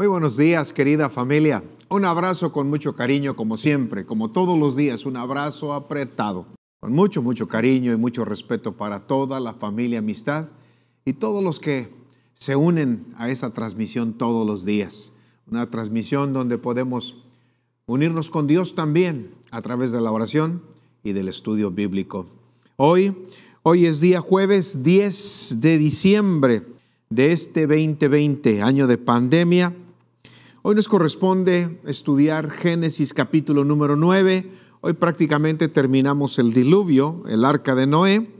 Muy buenos días, querida familia. Un abrazo con mucho cariño, como siempre, como todos los días, un abrazo apretado, con mucho, mucho cariño y mucho respeto para toda la familia Amistad y todos los que se unen a esa transmisión todos los días. Una transmisión donde podemos unirnos con Dios también a través de la oración y del estudio bíblico. Hoy, hoy es día jueves 10 de diciembre de este 2020, año de pandemia Hoy nos corresponde estudiar Génesis capítulo número 9. Hoy prácticamente terminamos el diluvio, el arca de Noé.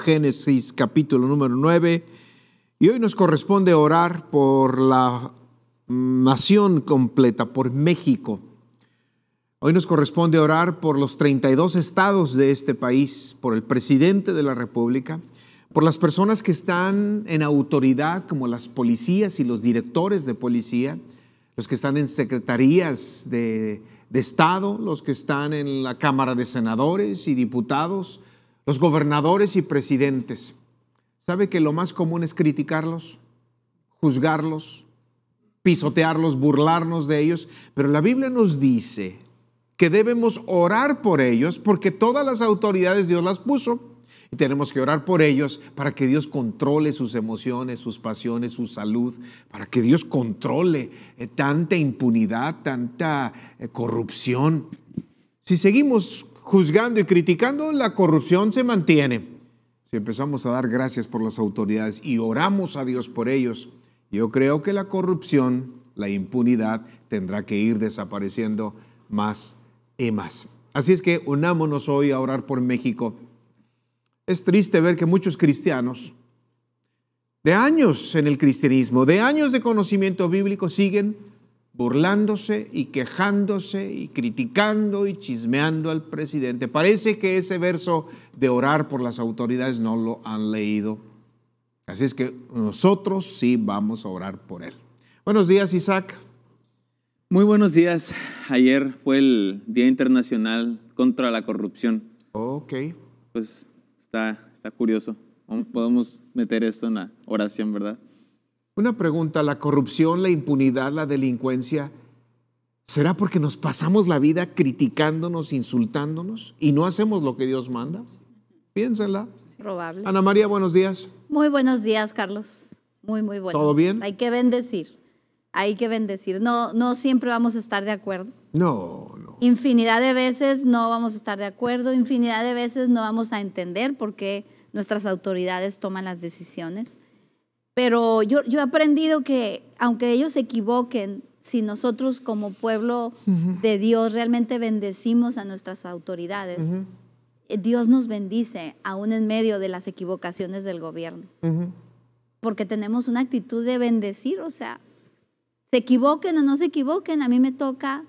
Génesis capítulo número 9. Y hoy nos corresponde orar por la nación completa, por México. Hoy nos corresponde orar por los 32 estados de este país, por el presidente de la República por las personas que están en autoridad, como las policías y los directores de policía, los que están en secretarías de, Estado, los que están en la Cámara de Senadores y Diputados, los gobernadores y presidentes. ¿Sabe que lo más común es criticarlos, juzgarlos, pisotearlos, burlarnos de ellos? Pero la Biblia nos dice que debemos orar por ellos porque todas las autoridades Dios las puso y tenemos que orar por ellos para que Dios controle sus emociones, sus pasiones, su salud, para que Dios controle eh, tanta impunidad, tanta eh, corrupción. Si seguimos juzgando y criticando, la corrupción se mantiene. Si empezamos a dar gracias por las autoridades y oramos a Dios por ellos, yo creo que la corrupción, la impunidad tendrá que ir desapareciendo más y más. Así es que unámonos hoy a orar por México es triste ver que muchos cristianos de años en el cristianismo, de años de conocimiento bíblico, siguen burlándose y quejándose y criticando y chismeando al presidente. Parece que ese verso de orar por las autoridades no lo han leído. Así es que nosotros sí vamos a orar por él. Buenos días, Isaac. Muy buenos días. Ayer fue el Día Internacional contra la Corrupción. Ok. Pues Está, curioso. Podemos meter esto en la oración, ¿verdad? Una pregunta, la corrupción, la impunidad, la delincuencia, ¿será porque nos pasamos la vida criticándonos, insultándonos y no hacemos lo que Dios manda? Piénsela. Probable. Ana María, buenos días. Muy buenos días, Carlos. Muy, muy buenos. ¿Todo bien? Hay que bendecir hay que bendecir. No, no siempre vamos a estar de acuerdo. No, no. Infinidad de veces no vamos a estar de acuerdo, infinidad de veces no vamos a entender por qué nuestras autoridades toman las decisiones. Pero yo, yo he aprendido que aunque ellos se equivoquen, si nosotros como pueblo de Dios realmente bendecimos a nuestras autoridades, eh, Dios nos bendice aún en medio de las equivocaciones del gobierno. Porque tenemos una actitud de bendecir, o sea, se equivoquen o no se equivoquen, a mí me toca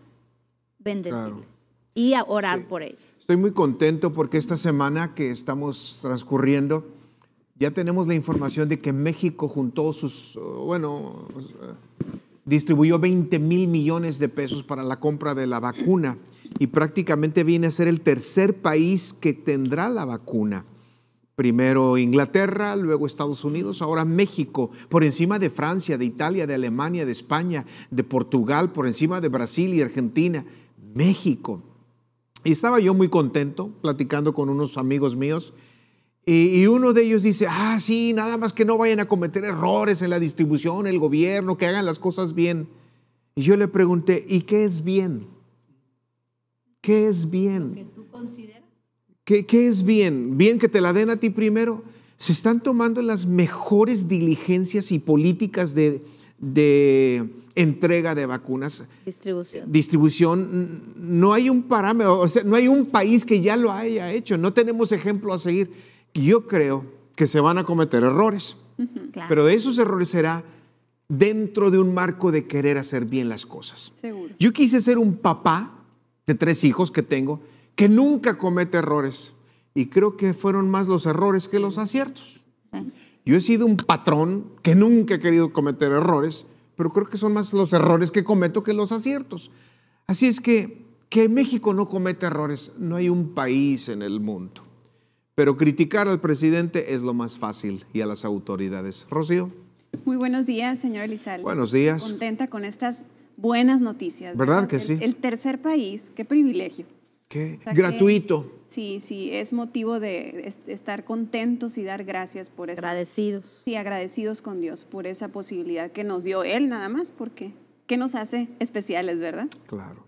bendecirles y a orar por ellos. Estoy muy contento porque esta semana que estamos transcurriendo, ya tenemos la información de que México juntó sus, uh, bueno, pues, uh, distribuyó 20 mil millones de pesos para la compra de la vacuna y prácticamente viene a ser el tercer país que tendrá la vacuna. Primero Inglaterra, luego Estados Unidos, ahora México, por encima de Francia, de Italia, de Alemania, de España, de Portugal, por encima de Brasil y Argentina. México. Y estaba yo muy contento platicando con unos amigos míos y, uno de ellos dice, ah, sí, nada más que no vayan a cometer errores en la distribución, el gobierno, que hagan las cosas bien. Y yo le pregunté, ¿y qué es bien? ¿Qué es bien? tú ¿Qué, es bien? ¿Bien que te la den a ti primero? Se están tomando las mejores diligencias y políticas de, entrega de vacunas. Distribución. Distribución. No hay un parámetro, o sea, no hay un país que ya lo haya hecho. No tenemos ejemplo a seguir. Yo creo que se van a cometer errores. Pero de esos errores será dentro de un marco de querer hacer bien las cosas. Seguro. Yo quise ser un papá de tres hijos que tengo que nunca comete errores. Y creo que fueron más los errores que los aciertos. Yo he sido un patrón que nunca he querido cometer errores, pero creo que son más los errores que cometo que los aciertos. Así es que que México no comete errores, no hay un país en el mundo. Pero criticar al presidente es lo más fácil y a las autoridades. Rocío. Muy buenos días, señor Elizalde. Buenos días. Contenta con estas buenas noticias. ¿Verdad, que sí? El tercer país, qué privilegio gratuito. sí, sí, es motivo de estar contentos y dar gracias por eso. Agradecidos. Sí, agradecidos con Dios por esa posibilidad que nos dio Él nada más, porque ¿qué nos hace especiales, verdad? Claro.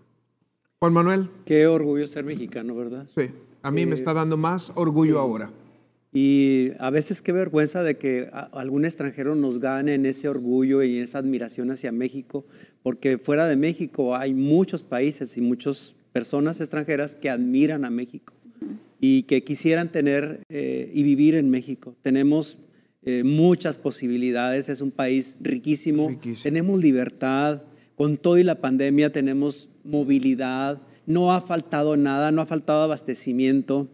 Juan Manuel. Qué orgullo ser mexicano, ¿verdad? Sí, a mí me eh, está dando más orgullo ahora. Y a veces qué vergüenza de que algún extranjero nos gane en ese orgullo y en esa admiración hacia México, porque fuera de México hay muchos países y muchos personas extranjeras que admiran a México y que quisieran tener eh, y vivir en México. Tenemos eh, muchas posibilidades, es un país riquísimo. tenemos libertad, con todo y la pandemia tenemos movilidad, no ha faltado nada, no ha faltado abastecimiento,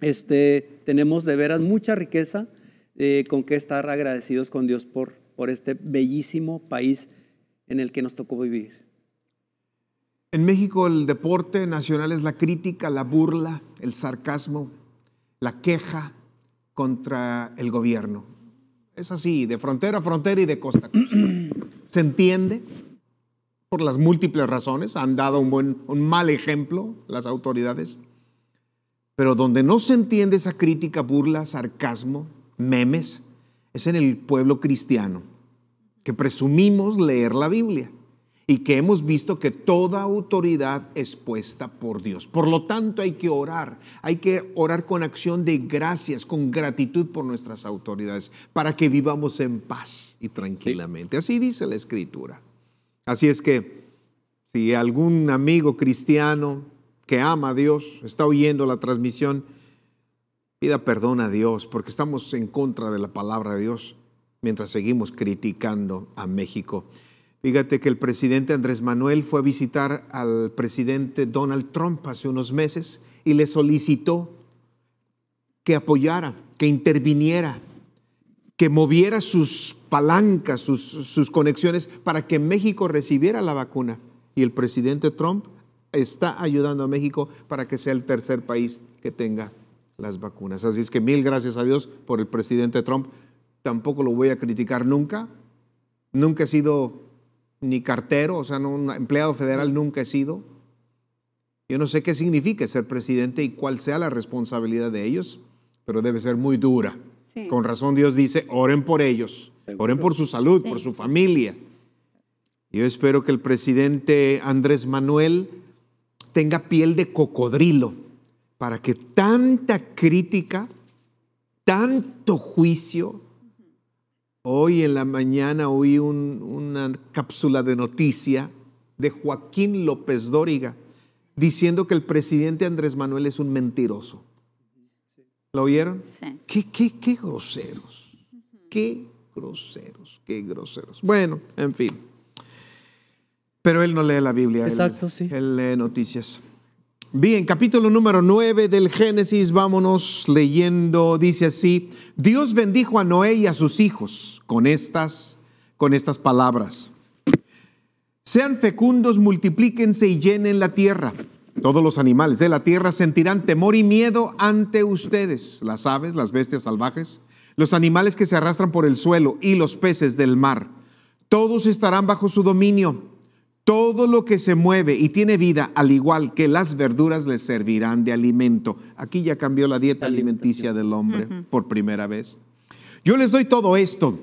este, tenemos de veras mucha riqueza eh, con que estar agradecidos con Dios por, por este bellísimo país en el que nos tocó vivir. En México el deporte nacional es la crítica, la burla, el sarcasmo, la queja contra el gobierno. Es así, de frontera a frontera y de costa a costa. Se entiende por las múltiples razones, han dado un, buen, un mal ejemplo las autoridades, pero donde no se entiende esa crítica, burla, sarcasmo, memes, es en el pueblo cristiano, que presumimos leer la Biblia y que hemos visto que toda autoridad es puesta por Dios. Por lo tanto, hay que orar, hay que orar con acción de gracias, con gratitud por nuestras autoridades, para que vivamos en paz y tranquilamente. Así dice la Escritura. Así es que si algún amigo cristiano que ama a Dios está oyendo la transmisión, pida perdón a Dios, porque estamos en contra de la palabra de Dios mientras seguimos criticando a México. Fíjate que el presidente Andrés Manuel fue a visitar al presidente Donald Trump hace unos meses y le solicitó que apoyara, que interviniera, que moviera sus palancas, sus, conexiones para que México recibiera la vacuna. Y el presidente Trump está ayudando a México para que sea el tercer país que tenga las vacunas. Así es que mil gracias a Dios por el presidente Trump. Tampoco lo voy a criticar nunca. Nunca he sido ni cartero, o sea, no, un empleado federal nunca he sido. Yo no sé qué significa ser presidente y cuál sea la responsabilidad de ellos, pero debe ser muy dura. Con razón Dios dice, oren por ellos, oren por su salud, por su familia. Yo espero que el presidente Andrés Manuel tenga piel de cocodrilo para que tanta crítica, tanto juicio, Hoy en la mañana oí una cápsula de noticia de Joaquín López Dóriga diciendo que el presidente Andrés Manuel es un mentiroso. ¿Lo oyeron? Sí. ¿Qué, groseros. Qué groseros, qué groseros. Bueno, en fin. Pero él no lee la Biblia. Exacto, sí. Él lee noticias. Bien, capítulo número 9 del Génesis, vámonos leyendo, dice así, Dios bendijo a Noé y a sus hijos con estas, con estas palabras. Sean fecundos, multiplíquense y llenen la tierra. Todos los animales de la tierra sentirán temor y miedo ante ustedes, las aves, las bestias salvajes, los animales que se arrastran por el suelo y los peces del mar. Todos estarán bajo su dominio todo lo que se mueve y tiene vida, al igual que las verduras, les servirán de alimento. Aquí ya cambió la dieta alimenticia del hombre por primera vez. Yo les doy todo esto,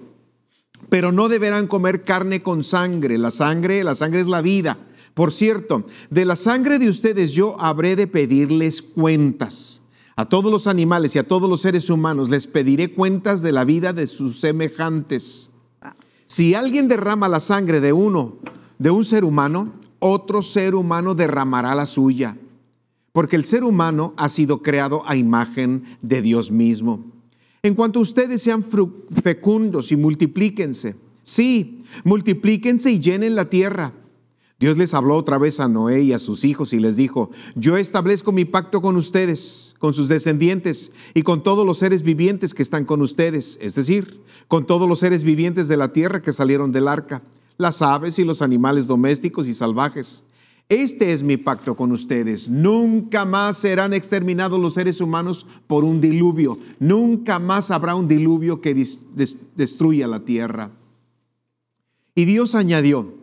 pero no deberán comer carne con sangre. La sangre, la sangre es la vida. Por cierto, de la sangre de ustedes yo habré de pedirles cuentas. A todos los animales y a todos los seres humanos les pediré cuentas de la vida de sus semejantes. Si alguien derrama la sangre de uno, de un ser humano, otro ser humano derramará la suya, porque el ser humano ha sido creado a imagen de Dios mismo. En cuanto ustedes sean fecundos y multiplíquense, sí, multiplíquense y llenen la tierra. Dios les habló otra vez a Noé y a sus hijos y les dijo, yo establezco mi pacto con ustedes, con sus descendientes y con todos los seres vivientes que están con ustedes, es decir, con todos los seres vivientes de la tierra que salieron del arca las aves y los animales domésticos y salvajes. Este es mi pacto con ustedes. Nunca más serán exterminados los seres humanos por un diluvio. Nunca más habrá un diluvio que destruya la tierra. Y Dios añadió,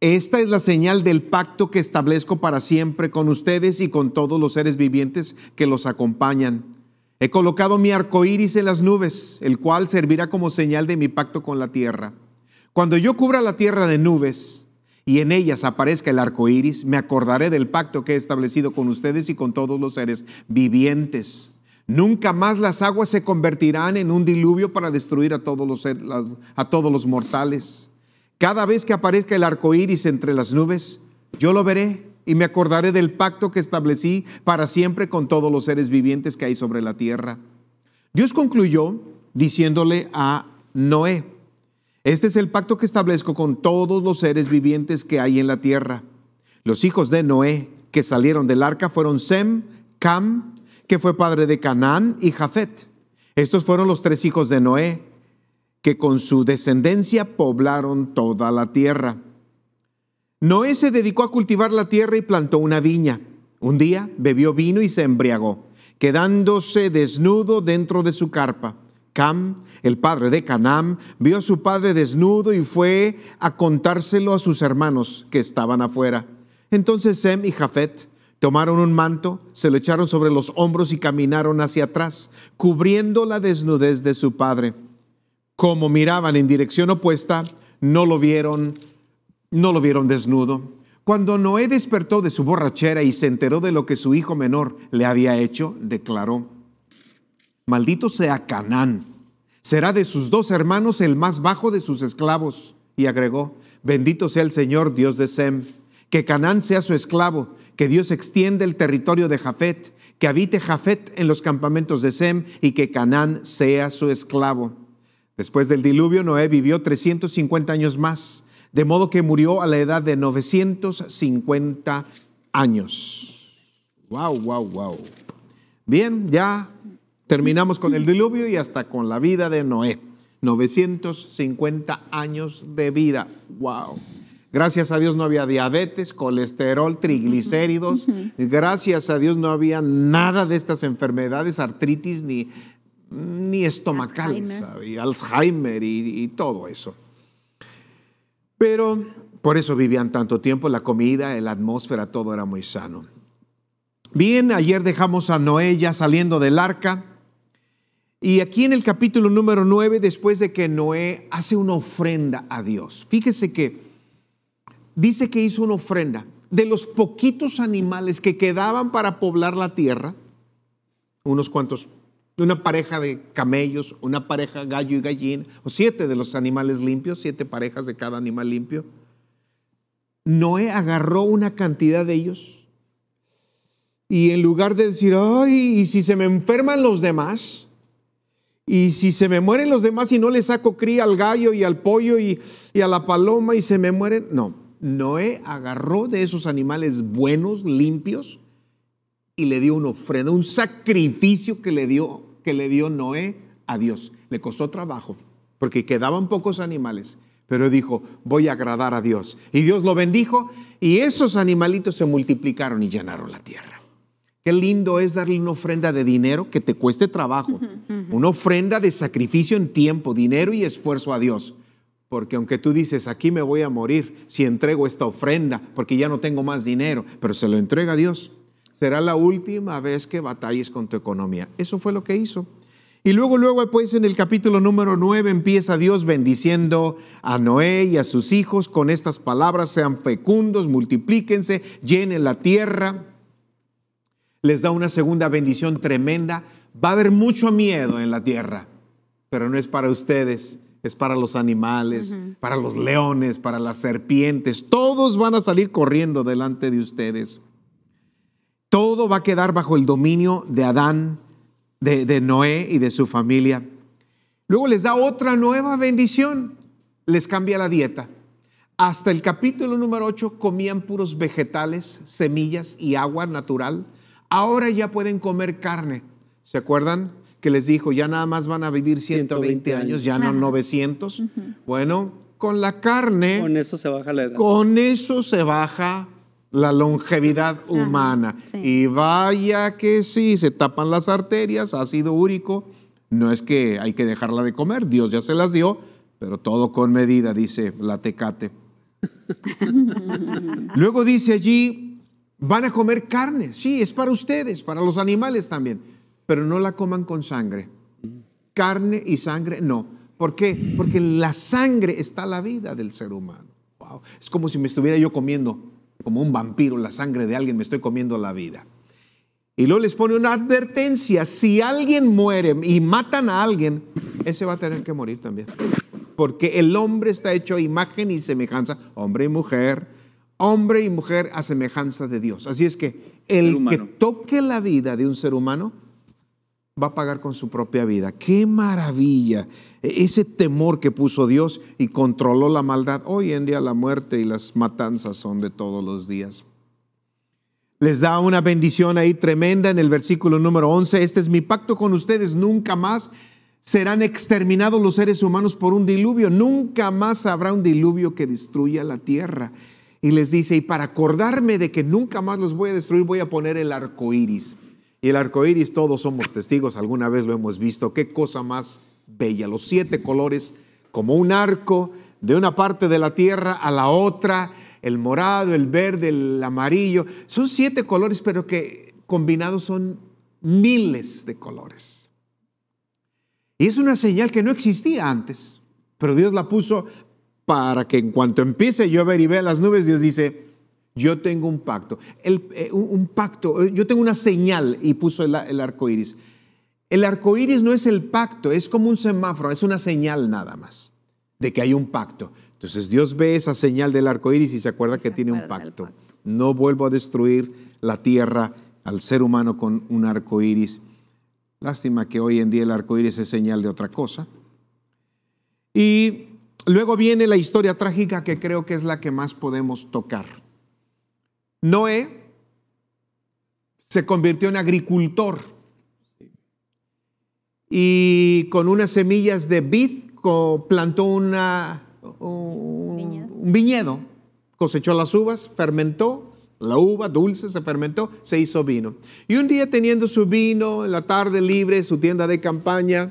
esta es la señal del pacto que establezco para siempre con ustedes y con todos los seres vivientes que los acompañan. He colocado mi arco iris en las nubes, el cual servirá como señal de mi pacto con la tierra. Cuando yo cubra la tierra de nubes y en ellas aparezca el arco iris, me acordaré del pacto que he establecido con ustedes y con todos los seres vivientes. Nunca más las aguas se convertirán en un diluvio para destruir a todos los, a todos los mortales. Cada vez que aparezca el arco iris entre las nubes, yo lo veré y me acordaré del pacto que establecí para siempre con todos los seres vivientes que hay sobre la tierra. Dios concluyó diciéndole a Noé, este es el pacto que establezco con todos los seres vivientes que hay en la tierra. Los hijos de Noé que salieron del arca fueron Sem, Cam, que fue padre de Canaán, y Jafet. Estos fueron los tres hijos de Noé, que con su descendencia poblaron toda la tierra. Noé se dedicó a cultivar la tierra y plantó una viña. Un día bebió vino y se embriagó, quedándose desnudo dentro de su carpa. Cam, el padre de Canam, vio a su padre desnudo y fue a contárselo a sus hermanos que estaban afuera. Entonces Sem y Jafet tomaron un manto, se lo echaron sobre los hombros y caminaron hacia atrás, cubriendo la desnudez de su padre. Como miraban en dirección opuesta, no lo vieron, no lo vieron desnudo. Cuando Noé despertó de su borrachera y se enteró de lo que su hijo menor le había hecho, declaró: Maldito sea Canán, Será de sus dos hermanos el más bajo de sus esclavos. Y agregó, bendito sea el Señor Dios de Sem, que Canán sea su esclavo, que Dios extienda el territorio de Jafet, que habite Jafet en los campamentos de Sem y que Canán sea su esclavo. Después del diluvio, Noé vivió 350 años más, de modo que murió a la edad de 950 años. Wow, wow, wow. Bien, ya Terminamos con el diluvio y hasta con la vida de Noé. 950 años de vida. ¡Wow! Gracias a Dios no había diabetes, colesterol, triglicéridos. Gracias a Dios no había nada de estas enfermedades, artritis ni, ni estomacales, Alzheimer, y, Alzheimer y, y, todo eso. Pero por eso vivían tanto tiempo, la comida, la atmósfera, todo era muy sano. Bien, ayer dejamos a Noé ya saliendo del arca. Y aquí en el capítulo número 9, después de que Noé hace una ofrenda a Dios, fíjese que dice que hizo una ofrenda de los poquitos animales que quedaban para poblar la tierra, unos cuantos, una pareja de camellos, una pareja gallo y gallina, o siete de los animales limpios, siete parejas de cada animal limpio. Noé agarró una cantidad de ellos y en lugar de decir, ay, y si se me enferman los demás, y si se me mueren los demás y no le saco cría al gallo y al pollo y, a la paloma y se me mueren, no. Noé agarró de esos animales buenos, limpios, y le dio un ofrenda, un sacrificio que le dio, que le dio Noé a Dios. Le costó trabajo, porque quedaban pocos animales, pero dijo, voy a agradar a Dios. Y Dios lo bendijo, y esos animalitos se multiplicaron y llenaron la tierra. Qué lindo es darle una ofrenda de dinero que te cueste trabajo, una ofrenda de sacrificio en tiempo, dinero y esfuerzo a Dios. Porque aunque tú dices, aquí me voy a morir si entrego esta ofrenda, porque ya no tengo más dinero, pero se lo entrega a Dios, será la última vez que batalles con tu economía. Eso fue lo que hizo. Y luego, luego, pues en el capítulo número 9 empieza Dios bendiciendo a Noé y a sus hijos con estas palabras, sean fecundos, multiplíquense, llenen la tierra les da una segunda bendición tremenda. Va a haber mucho miedo en la tierra, pero no es para ustedes, es para los animales, para los leones, para las serpientes. Todos van a salir corriendo delante de ustedes. Todo va a quedar bajo el dominio de Adán, de, de Noé y de su familia. Luego les da otra nueva bendición, les cambia la dieta. Hasta el capítulo número 8 comían puros vegetales, semillas y agua natural ahora ya pueden comer carne. ¿Se acuerdan? Que les dijo, ya nada más van a vivir 120, años, ya no 900. Bueno, con la carne... Con eso se baja la edad. Con eso se baja la longevidad humana. Y vaya que sí, se tapan las arterias, ácido úrico. No es que hay que dejarla de comer, Dios ya se las dio, pero todo con medida, dice la tecate. Luego dice allí, Van a comer carne, sí, es para ustedes, para los animales también, pero no la coman con sangre. Carne y sangre, no. ¿Por qué? Porque en la sangre está la vida del ser humano. Wow. Es como si me estuviera yo comiendo, como un vampiro, la sangre de alguien, me estoy comiendo la vida. Y luego les pone una advertencia, si alguien muere y matan a alguien, ese va a tener que morir también. Porque el hombre está hecho a imagen y semejanza, hombre y mujer hombre y mujer a semejanza de Dios. Así es que el que toque la vida de un ser humano va a pagar con su propia vida. ¡Qué maravilla! E-, ese temor que puso Dios y controló la maldad. Hoy en día la muerte y las matanzas son de todos los días. Les da una bendición ahí tremenda en el versículo número 11. Este es mi pacto con ustedes. Nunca más serán exterminados los seres humanos por un diluvio. Nunca más habrá un diluvio que destruya la tierra y les dice, y para acordarme de que nunca más los voy a destruir, voy a poner el arco iris. Y el arco iris, todos somos testigos, alguna vez lo hemos visto, qué cosa más bella, los siete colores como un arco de una parte de la tierra a la otra, el morado, el verde, el amarillo, son siete colores, pero que combinados son miles de colores. Y es una señal que no existía antes, pero Dios la puso para que en cuanto empiece a llover y vea las nubes, Dios dice, yo tengo un pacto, eh, un pacto, eh, yo tengo una señal y puso el, arco iris. El arco iris no es el pacto, es como un semáforo, es una señal nada más de que hay un pacto. Entonces Dios ve esa señal del arco iris y se acuerda que tiene un pacto. No vuelvo a destruir la tierra al ser humano con un arco iris. Lástima que hoy en día el arco iris es señal de otra cosa. Y Luego viene la historia trágica que creo que es la que más podemos tocar. Noé se convirtió en agricultor y con unas semillas de vid plantó un, viñedo. un viñedo, cosechó las uvas, fermentó, la uva dulce se fermentó, se hizo vino. Y un día teniendo su vino, en la tarde libre, su tienda de campaña,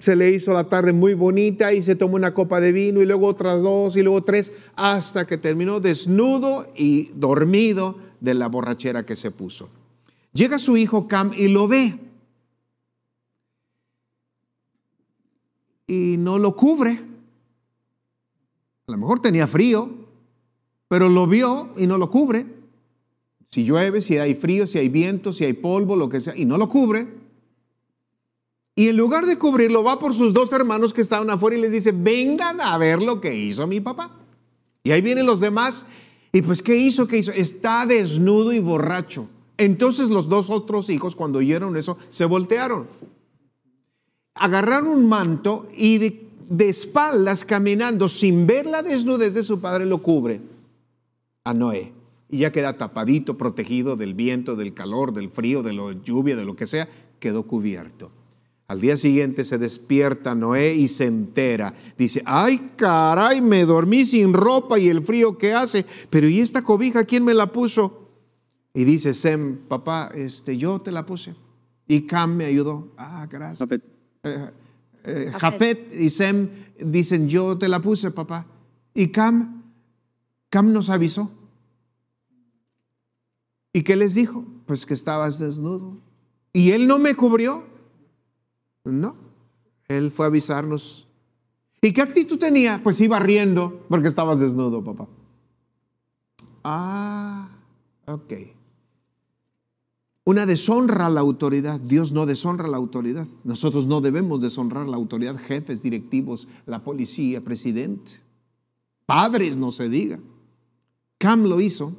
se le hizo la tarde muy bonita y se tomó una copa de vino y luego otras dos y luego tres hasta que terminó desnudo y dormido de la borrachera que se puso. Llega su hijo Cam y lo ve y no lo cubre. A lo mejor tenía frío, pero lo vio y no lo cubre. Si llueve, si hay frío, si hay viento, si hay polvo, lo que sea, y no lo cubre y en lugar de cubrirlo, va por sus dos hermanos que estaban afuera y les dice, vengan a ver lo que hizo mi papá. Y ahí vienen los demás. Y pues, ¿qué hizo? ¿Qué hizo? Está desnudo y borracho. Entonces los dos otros hijos, cuando oyeron eso, se voltearon. Agarraron un manto y de, espaldas caminando, sin ver la desnudez de su padre, lo cubre a Noé. Y ya queda tapadito, protegido del viento, del calor, del frío, de la lluvia, de lo que sea, quedó cubierto. Al día siguiente se despierta Noé y se entera. Dice, ay caray, me dormí sin ropa y el frío que hace, pero ¿y esta cobija quién me la puso? Y dice Sem, papá, este, yo te la puse. Y Cam me ayudó. Ah, gracias. Jafet, eh, eh, eh, Jafet y Sem dicen, yo te la puse, papá. Y Cam, Cam nos avisó. ¿Y qué les dijo? Pues que estabas desnudo. Y él no me cubrió. No, él fue a avisarnos. ¿Y qué actitud tenía? Pues iba riendo porque estabas desnudo, papá. Ah, ok. Una deshonra a la autoridad. Dios no deshonra a la autoridad. Nosotros no debemos deshonrar la autoridad, jefes, directivos, la policía, presidente. Padres, no se diga. Cam lo hizo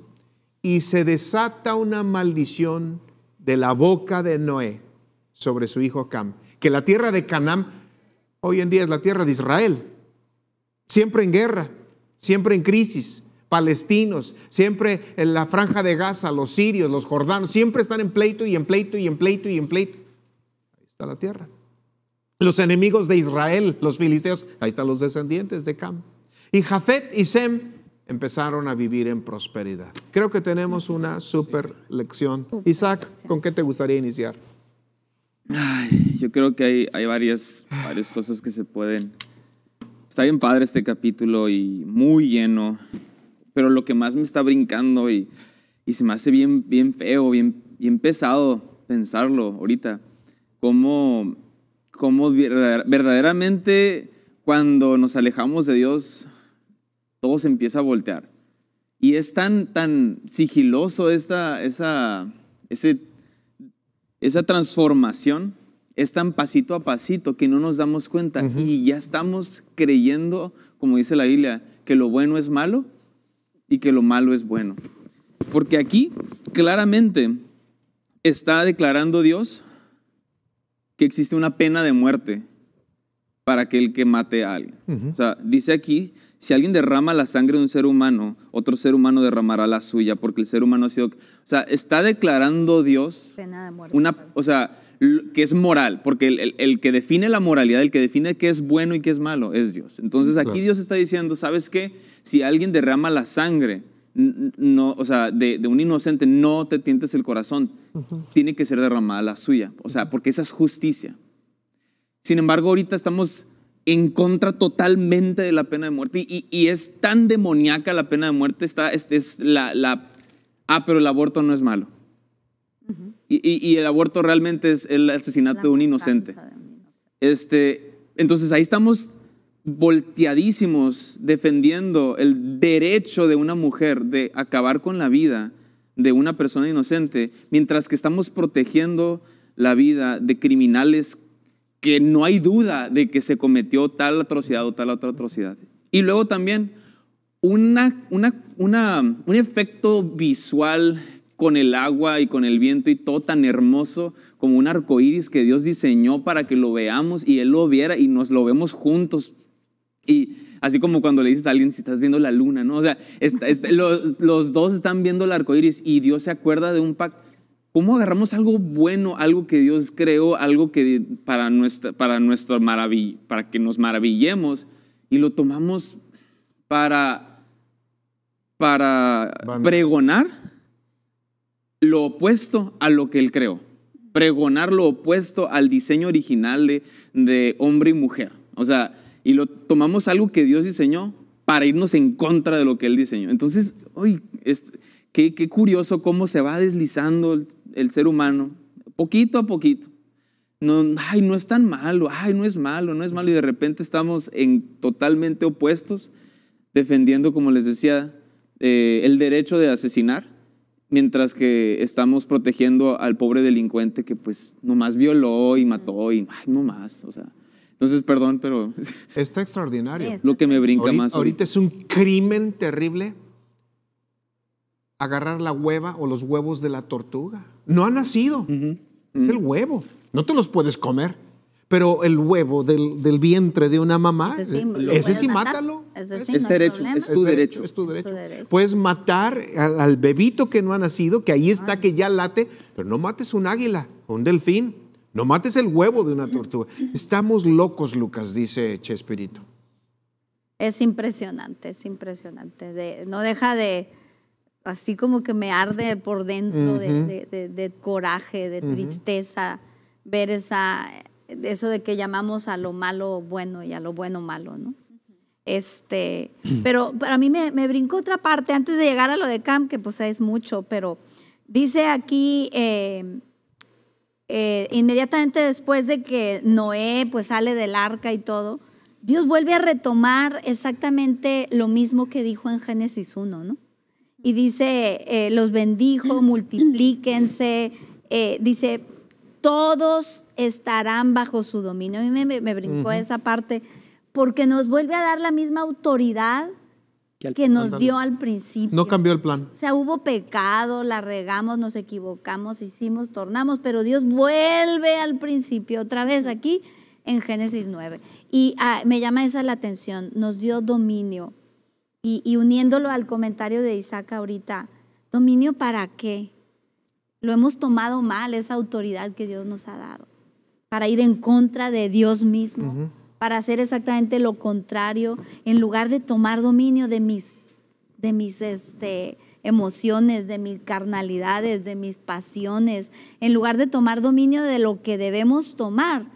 y se desata una maldición de la boca de Noé sobre su hijo Cam que la tierra de Canaán hoy en día es la tierra de Israel. Siempre en guerra, siempre en crisis. Palestinos, siempre en la franja de Gaza, los sirios, los jordanos, siempre están en pleito y en pleito y en pleito y en pleito. Ahí está la tierra. Los enemigos de Israel, los filisteos, ahí están los descendientes de Cam. Y Jafet y Sem empezaron a vivir en prosperidad. Creo que tenemos una super lección. Isaac, ¿con qué te gustaría iniciar? yo creo que hay, hay varias, varias cosas que se pueden... Está bien padre este capítulo y muy lleno, pero lo que más me está brincando y, y se me hace bien, bien feo, bien, bien pesado pensarlo ahorita, cómo, cómo verdaderamente cuando nos alejamos de Dios, todo se empieza a voltear. Y es tan, tan sigiloso esta, esa, ese esa transformación es tan pasito a pasito que no nos damos cuenta y ya estamos creyendo, como dice la Biblia, que lo bueno es malo y que lo malo es bueno. Porque aquí claramente está declarando Dios que existe una pena de muerte para aquel que mate a alguien. O sea, dice aquí, si alguien derrama la sangre de un ser humano, otro ser humano derramará la suya, porque el ser humano ha sido... O sea, está declarando Dios una... O sea, que es moral, porque el, que define la moralidad, el que define qué es bueno y qué es malo, es Dios. Entonces aquí Dios está diciendo, ¿sabes qué? Si alguien derrama la sangre, no, o sea, de, un inocente, no te tientes el corazón. Tiene que ser derramada la suya. O sea, porque esa es justicia. Sin embargo, ahorita estamos en contra totalmente de la pena de muerte y, es tan demoníaca la pena de muerte, está, este es la, ah, pero el aborto no es malo. y, el aborto realmente es el asesinato de un, inocente. Este, entonces ahí estamos volteadísimos defendiendo el derecho de una mujer de acabar con la vida de una persona inocente, mientras que estamos protegiendo la vida de criminales que no hay duda de que se cometió tal atrocidad o tal otra atrocidad. Y luego también una, una, una, un efecto visual con el agua y con el viento y todo tan hermoso como un arco que Dios diseñó para que lo veamos y Él lo viera y nos lo vemos juntos. Y así como cuando le dices a alguien si estás viendo la luna, ¿no? O sea, está, los, los, dos están viendo el arco iris y Dios se acuerda de un pacto ¿Cómo agarramos algo bueno, algo que Dios creó, algo que para, nuestra, para, nuestro para que nos maravillemos y lo tomamos para, para pregonar lo opuesto a lo que Él creó? Pregonar lo opuesto al diseño original de, de hombre y mujer. O sea, y lo tomamos algo que Dios diseñó para irnos en contra de lo que Él diseñó. Entonces, hoy, Qué, curioso cómo se va deslizando el, ser humano, poquito a poquito. No, ay, no es tan malo, ay, no es malo, no es malo. Y de repente estamos en totalmente opuestos, defendiendo, como les decía, eh, el derecho de asesinar, mientras que estamos protegiendo al pobre delincuente que pues nomás violó y mató y ay, no más, o sea. Entonces, perdón, pero... Está extraordinario. Lo que me brinca más. Ahorita es un crimen terrible agarrar la hueva o los huevos de la tortuga. No ha nacido. Es el huevo. No te los puedes comer. Pero el huevo del, vientre de una mamá, ese sí, mátalo. es, es, tu derecho, es, tu derecho. Puedes matar al, bebito que no ha nacido, que ahí está, ah. que ya late, pero no mates un águila, un delfín. No mates el huevo de una tortuga. Estamos locos, Lucas, dice Chespirito. Es impresionante, es impresionante. no deja de, así como que me arde por dentro de, coraje, de tristeza, ver esa, eso de que llamamos a lo malo bueno y a lo bueno malo, ¿no? Este, pero para mí me, brincó otra parte antes de llegar a lo de Camp, que pues es mucho, pero dice aquí, eh, eh, inmediatamente después de que Noé pues sale del arca y todo, Dios vuelve a retomar exactamente lo mismo que dijo en Génesis 1, ¿no? y dice, eh, los bendijo, multiplíquense, eh, dice, todos estarán bajo su dominio. A mí me, brincó esa parte, porque nos vuelve a dar la misma autoridad que nos dio al principio. No cambió el plan. O sea, hubo pecado, la regamos, nos equivocamos, hicimos, tornamos, pero Dios vuelve al principio otra vez aquí en Génesis 9. Y ah, me llama esa la atención, nos dio dominio. Y, uniéndolo al comentario de Isaac ahorita, dominio para qué? Lo hemos tomado mal, esa autoridad que Dios nos ha dado, para ir en contra de Dios mismo, para hacer exactamente lo contrario, en lugar de tomar dominio de mis, de mis este, emociones, de mis carnalidades, de mis pasiones, en lugar de tomar dominio de lo que debemos tomar,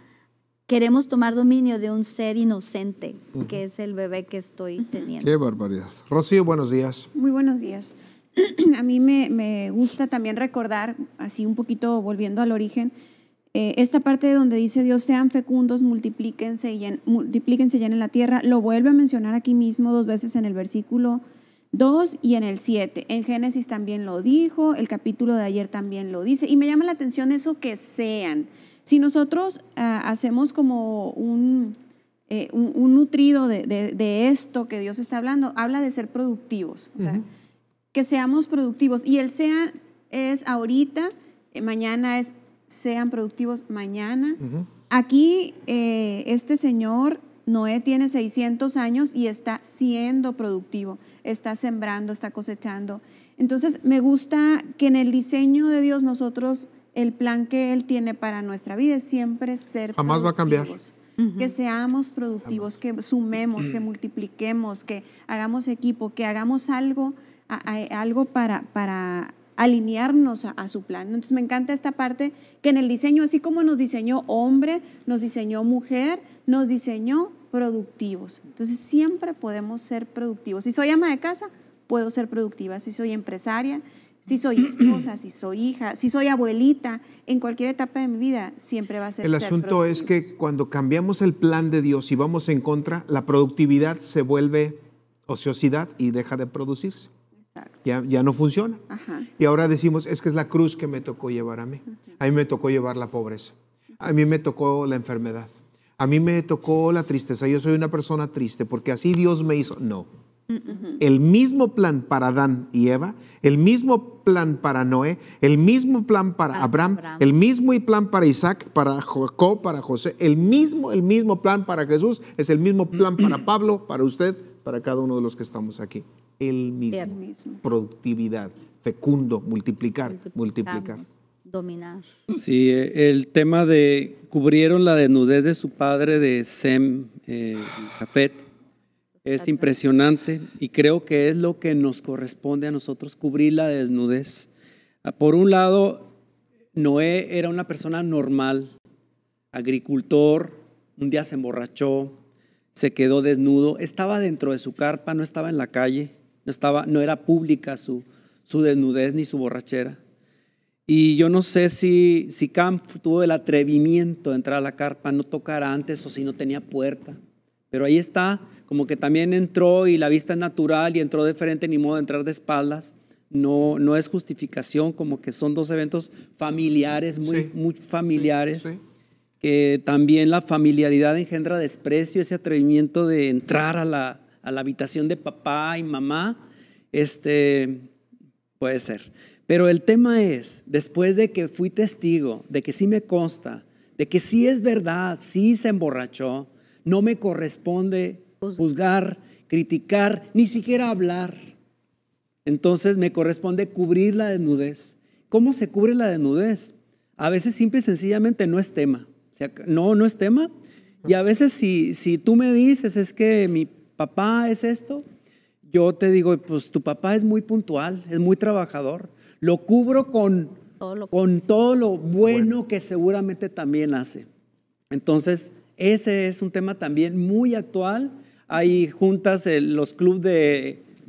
queremos tomar dominio de un ser inocente, que es el bebé que estoy teniendo. Qué barbaridad. Rocío, buenos días. Muy buenos días. a mí me, gusta también recordar, así un poquito volviendo al origen, eh, esta parte donde dice Dios sean fecundos, multiplíquense y, llenen multiplíquense y la tierra, lo vuelve a mencionar aquí mismo dos veces en el versículo 2 y en el 7. En Génesis también lo dijo, el capítulo de ayer también lo dice, y me llama la atención eso que sean. Si nosotros ah, hacemos como un, eh, un, nutrido de, esto que Dios está hablando, habla de ser productivos, que seamos productivos. Y el sea es ahorita, eh, mañana es sean productivos mañana. Aquí eh, este señor Noé tiene 600 años y está siendo productivo, está sembrando, está cosechando. Entonces me gusta que en el diseño de Dios nosotros el plan que Él tiene para nuestra vida es siempre ser Jamás va a cambiar. Que seamos productivos, que sumemos, que multipliquemos, que hagamos equipo, que hagamos algo, algo para, para alinearnos a, a, su plan. Entonces me encanta esta parte que en el diseño, así como nos diseñó hombre, nos diseñó mujer, nos diseñó productivos. Entonces siempre podemos ser productivos. Si soy ama de casa, puedo ser productiva. Si soy empresaria, si soy esposa, si soy hija, si soy abuelita, en cualquier etapa de mi vida siempre va a ser. El asunto es que cuando cambiamos el plan de Dios y vamos en contra, la productividad se vuelve ociosidad y deja de producirse. Ya, ya no funciona. Y ahora decimos, es que es la cruz que me tocó llevar a mí. A mí me tocó llevar la pobreza. A mí me tocó la enfermedad. A mí me tocó la tristeza. Yo soy una persona triste porque así Dios me hizo. No. El mismo plan para Adán y Eva, el mismo plan para Noé, el mismo plan para, Abraham, el mismo plan para Isaac, para Jacob, para José, el mismo, el mismo plan para Jesús, es el mismo plan para Pablo, para usted, para cada uno de los que estamos aquí. El mismo. Productividad, fecundo, multiplicar, multiplicar. Dominar. Sí, eh, el tema de cubrieron la desnudez de su padre de Sem, eh, Jafet es impresionante y creo que es lo que nos corresponde a nosotros, cubrir la desnudez. Ah, por un lado, Noé era una persona normal, agricultor, un día se emborrachó, se quedó desnudo, estaba dentro de su carpa, no estaba en la calle, no, estaba, no era pública su, su desnudez ni su borrachera. Y yo no sé si, si Camp tuvo el atrevimiento de entrar a la carpa, no tocar antes o si no tenía puerta. Pero ahí está, como que también entró y la vista es natural y entró de frente, ni modo de entrar de espaldas. No, no es justificación, como que son dos eventos familiares, muy, muy familiares, que también la familiaridad engendra desprecio, ese atrevimiento de entrar a la, a la habitación de papá y mamá, este, puede ser. Pero el tema es, después de que fui testigo, de que sí me consta, de que sí es verdad, sí se emborrachó, no me corresponde juzgar, criticar, ni siquiera hablar. Entonces me corresponde cubrir la desnudez. ¿Cómo se cubre la desnudez? A veces simple y sencillamente no es tema. O sea, no, no es tema. Y a veces si, si tú me dices es que mi papá es esto, yo te digo, pues tu papá es muy puntual, es muy trabajador. Lo cubro con todo lo, con todo lo bueno que seguramente también hace. Entonces, ese es un tema también muy actual. Hay juntas, los clubes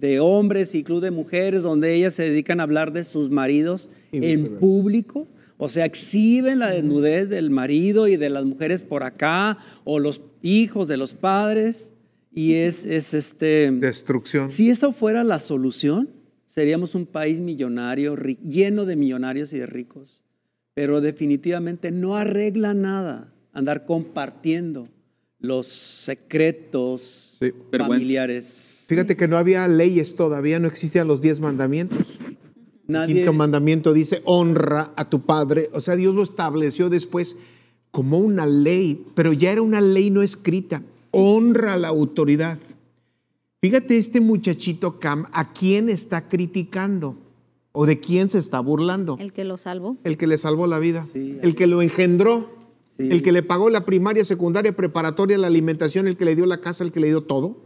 de, hombres y clubes de mujeres, donde ellas se dedican a hablar de sus maridos en público. O sea, exhiben la desnudez del marido y de las mujeres por acá, o los hijos de los padres. Y es, es este. Destrucción. Si eso fuera la solución, seríamos un país millonario, lleno de millonarios y de ricos. Pero definitivamente no arregla nada andar compartiendo los secretos familiares. Fíjate que no había leyes todavía, no existían los diez mandamientos. El quinto mandamiento dice, honra a tu padre. O sea, Dios lo estableció después como una ley, pero ya era una ley no escrita. Honra a la autoridad. Fíjate este muchachito Cam, ¿a quién está criticando? ¿O de quién se está burlando? El que lo salvó. El que le salvó la vida. el que lo engendró. El que le pagó la primaria, secundaria, preparatoria, la alimentación, el que le dio la casa, el que le dio todo.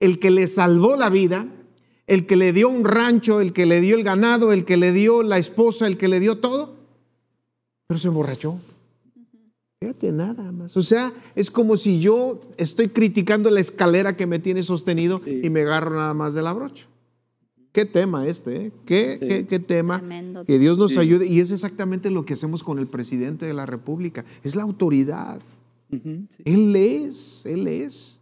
El que le salvó la vida, el que le dio un rancho, el que le dio el ganado, el que le dio la esposa, el que le dio todo. Pero se emborrachó. Fíjate nada más. O sea, es como si yo estoy criticando la escalera que me tiene sostenido y me agarro nada más de la brocha. Qué tema este, ¿eh? ¿Qué, tema. Que Dios nos ayude. Y es exactamente lo que hacemos con el presidente de la República. Es la autoridad. Él es, él es.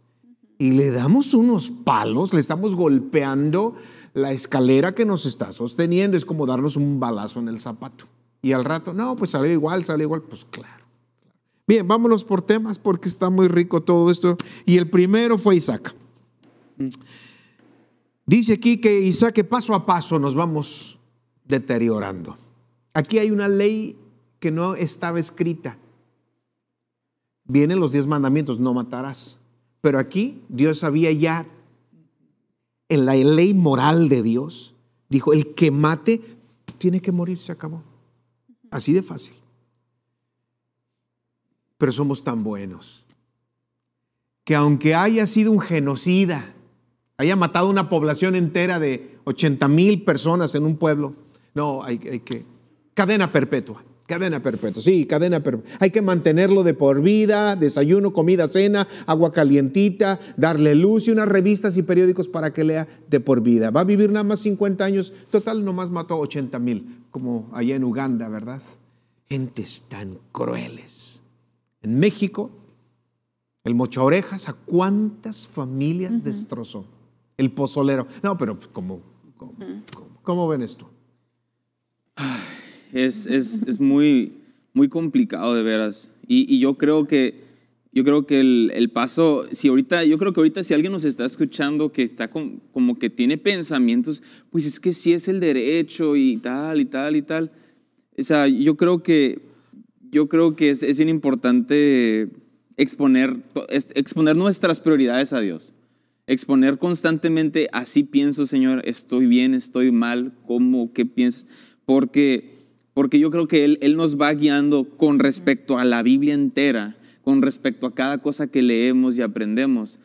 Y le damos unos palos, le estamos golpeando la escalera que nos está sosteniendo. Es como darnos un balazo en el zapato. Y al rato, no, pues sale igual, sale igual. Pues claro. Bien, vámonos por temas porque está muy rico todo esto. Y el primero fue Isaac. Mm. Dice aquí que Isaac que paso a paso nos vamos deteriorando. Aquí hay una ley que no estaba escrita. Vienen los diez mandamientos, no matarás. Pero aquí Dios había ya, en la ley moral de Dios, dijo, el que mate tiene que morir, se acabó. Así de fácil. Pero somos tan buenos que aunque haya sido un genocida, haya matado una población entera de 80 mil personas en un pueblo. No, hay, que... Cadena perpetua, cadena perpetua, sí, cadena perpetua. Hay que mantenerlo de por vida, desayuno, comida, cena, agua calientita, darle luz y unas revistas y periódicos para que lea de por vida. Va a vivir nada más 50 años, total nomás mató 80 mil, como allá en Uganda, ¿verdad? Gentes tan crueles. En México, el mocho orejas, ¿a cuántas familias destrozó? el pozolero. No, pero pues, ¿cómo, cómo, cómo, ven esto? Es, muy, muy complicado de veras. Y, yo creo que, yo creo que el, paso, si ahorita, yo creo que ahorita si alguien nos está escuchando que está como que tiene pensamientos, pues es que si es el derecho y tal y tal y tal. O sea, yo creo que, yo creo que es, es importante exponer, exponer nuestras prioridades a Dios exponer constantemente, así pienso, Señor, estoy bien, estoy mal, cómo, qué pienso, porque, porque yo creo que Él, Él nos va guiando con respecto a la Biblia entera, con respecto a cada cosa que leemos y aprendemos,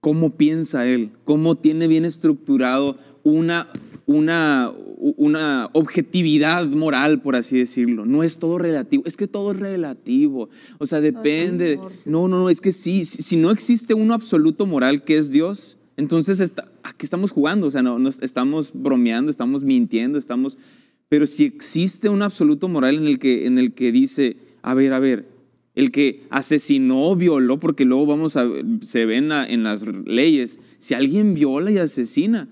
cómo piensa Él, cómo tiene bien estructurado una, una, una objetividad moral, por así decirlo. No es todo relativo. Es que todo es relativo. O sea, depende. no, no, no. Es que sí, si, no existe uno absoluto moral que es Dios, entonces está, ¿a estamos jugando? O sea, no, nos estamos bromeando, estamos mintiendo, estamos. Pero si existe un absoluto moral en el que, en el que dice, a ver, a ver, el que asesinó, violó, porque luego vamos a, se ven en las leyes, si alguien viola y asesina,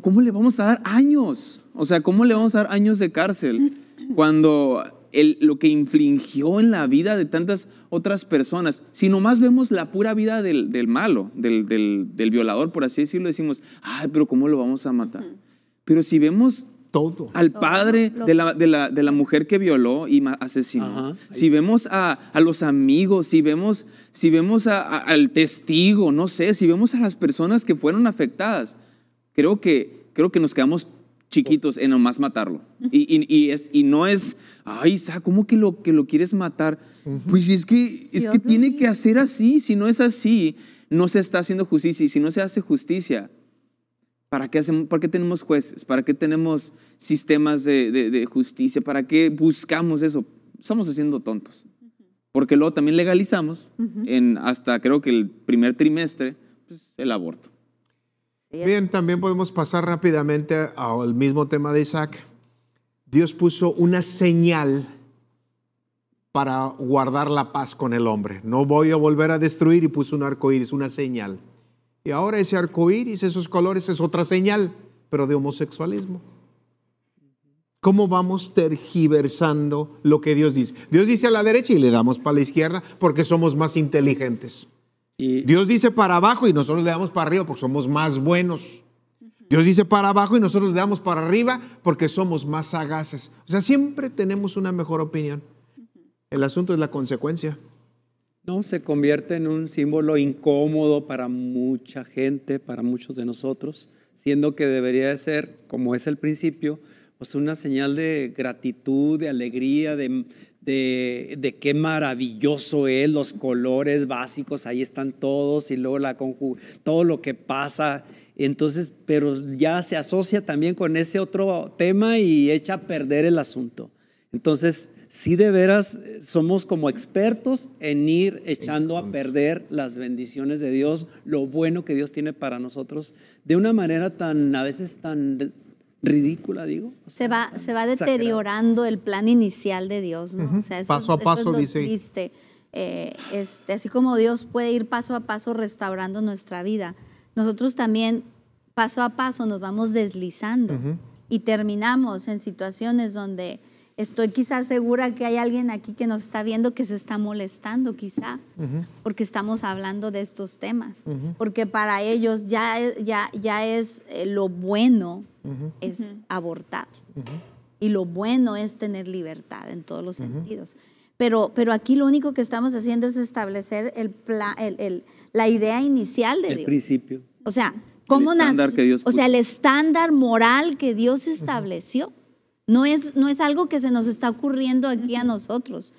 ¿cómo, le vamos a dar años? O sea, ¿cómo le vamos a dar años de cárcel cuando el, lo que infligió en la vida de tantas otras personas, si nomás vemos la pura vida del, malo, del, del, violador, por así decirlo, decimos, ay, pero ¿cómo lo vamos a matar? Pero si vemos todo. Al padre de la, de, la, de la, mujer que violó y asesinó. Si vemos a, a, los amigos, si vemos, si vemos al testigo, no sé, si vemos a las personas que fueron afectadas, creo que, creo que nos quedamos chiquitos en nomás matarlo. Y, y, es, y no es, ay, ¿cómo que lo, que lo quieres matar? Pues es que, es que tiene que hacer así. Si no es así, no se está haciendo justicia. Y si no se hace justicia, ¿para qué, hacemos, para tenemos jueces? ¿Para qué tenemos sistemas de, justicia? ¿Para qué buscamos eso? Estamos haciendo tontos. Porque luego también legalizamos, en hasta creo que el primer trimestre, pues, el aborto. Bien, también podemos pasar rápidamente al mismo tema de Isaac. Dios puso una señal para guardar la paz con el hombre. No voy a volver a destruir y puso un arco iris, una señal. Y ahora ese arco iris, esos colores, es otra señal, pero de homosexualismo. ¿Cómo vamos tergiversando lo que Dios dice? Dios dice a la derecha y le damos para la izquierda porque somos más inteligentes. Dios dice para abajo y nosotros le damos para arriba porque somos más buenos. Dios dice para abajo y nosotros le damos para arriba porque somos más sagaces. O sea, siempre tenemos una mejor opinión. El asunto es la consecuencia. No, se convierte en un símbolo incómodo para mucha gente, para muchos de nosotros, siendo que debería de ser, como es el principio, pues una señal de gratitud, de alegría, de, de, qué maravilloso es, los colores básicos, ahí están todos y luego la todo lo que pasa. Entonces, pero ya se asocia también con ese otro tema y echa a perder el asunto. Entonces, sí de veras somos como expertos en ir echando a perder las bendiciones de Dios, lo bueno que Dios tiene para nosotros, de una manera tan, a veces tan ridícula, digo. se va, se va deteriorando el plan inicial de Dios, paso a paso, dice. Eh, este, así como Dios puede ir paso a paso restaurando nuestra vida, nosotros también paso a paso nos vamos deslizando y terminamos en situaciones donde Estoy quizás segura que hay alguien aquí que nos está viendo que se está molestando, quizá, porque estamos hablando de estos temas, porque para ellos ya, ya, ya es eh, lo bueno es abortar y lo bueno es tener libertad en todos los sentidos. Pero, pero aquí lo único que estamos haciendo es establecer el, la idea inicial de el principio. O sea, ¿cómo nace? O sea, el estándar moral que Dios estableció. No es, no es algo que se nos está ocurriendo aquí a nosotros,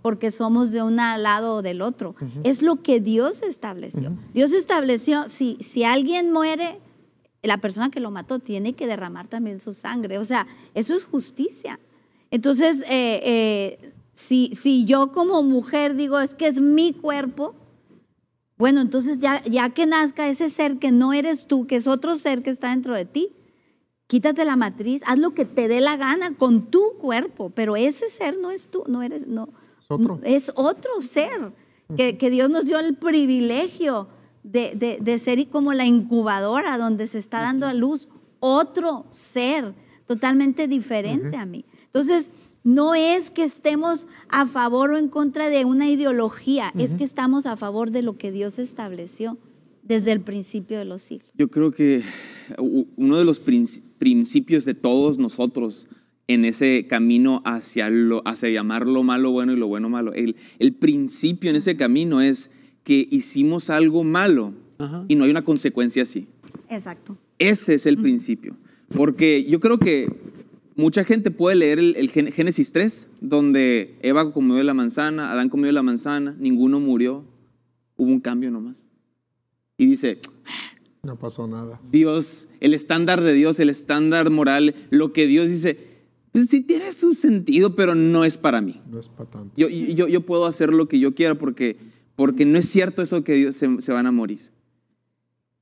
porque somos de un lado o del otro. Es lo que Dios estableció. Dios estableció, si, si alguien muere, la persona que lo mató tiene que derramar también su sangre. O sea, eso es justicia. Entonces, eh, eh, si, si yo como mujer digo, es que es mi cuerpo, bueno, entonces ya, ya que nazca ese ser que no eres tú, que es otro ser que está dentro de ti, Quítate la matriz, haz lo que te dé la gana con tu cuerpo, pero ese ser no es tú, no eres, no. Es otro, es otro ser que, Dios nos dio el privilegio de, ser y como la incubadora donde se está dando a luz otro ser totalmente diferente a mí. Entonces, no es que estemos a favor o en contra de una ideología, es que estamos a favor de lo que Dios estableció desde el principio de los siglos. Yo creo que uno de los principios principios de todos nosotros en ese camino hacia, lo, llamar lo malo bueno y lo bueno malo. El, el principio en ese camino es que hicimos algo malo y no hay una consecuencia así. Exacto. Ese es el principio. Porque yo creo que mucha gente puede leer el, Génesis 3, donde Eva comió la manzana, Adán comió la manzana, ninguno murió, hubo un cambio nomás. Y dice, no pasó nada. Dios, el estándar de Dios, el estándar moral, lo que Dios dice, pues sí tiene su sentido, pero no es para mí. No es para tanto. Yo, yo, yo puedo hacer lo que yo quiera porque, porque no es cierto eso que Dios se, van a morir.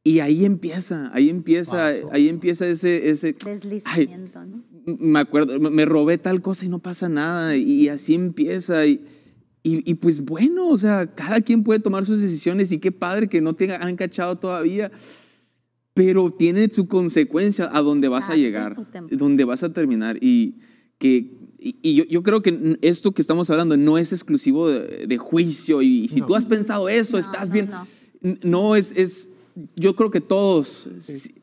Y ahí empieza, ahí empieza, ahí empieza ese... ese Deslizamiento, ¿no? Me acuerdo, me robé tal cosa y no pasa nada. Y así empieza. Y, y, pues bueno, o sea, cada quien puede tomar sus decisiones y qué padre que no tenga han cachado todavía pero tiene su consecuencia a dónde vas a llegar, dónde vas a terminar. Y, que, y, yo, yo, creo que esto que estamos hablando no es exclusivo de, juicio. Y, si tú has pensado eso, estás bien. No, es, es, yo creo que todos,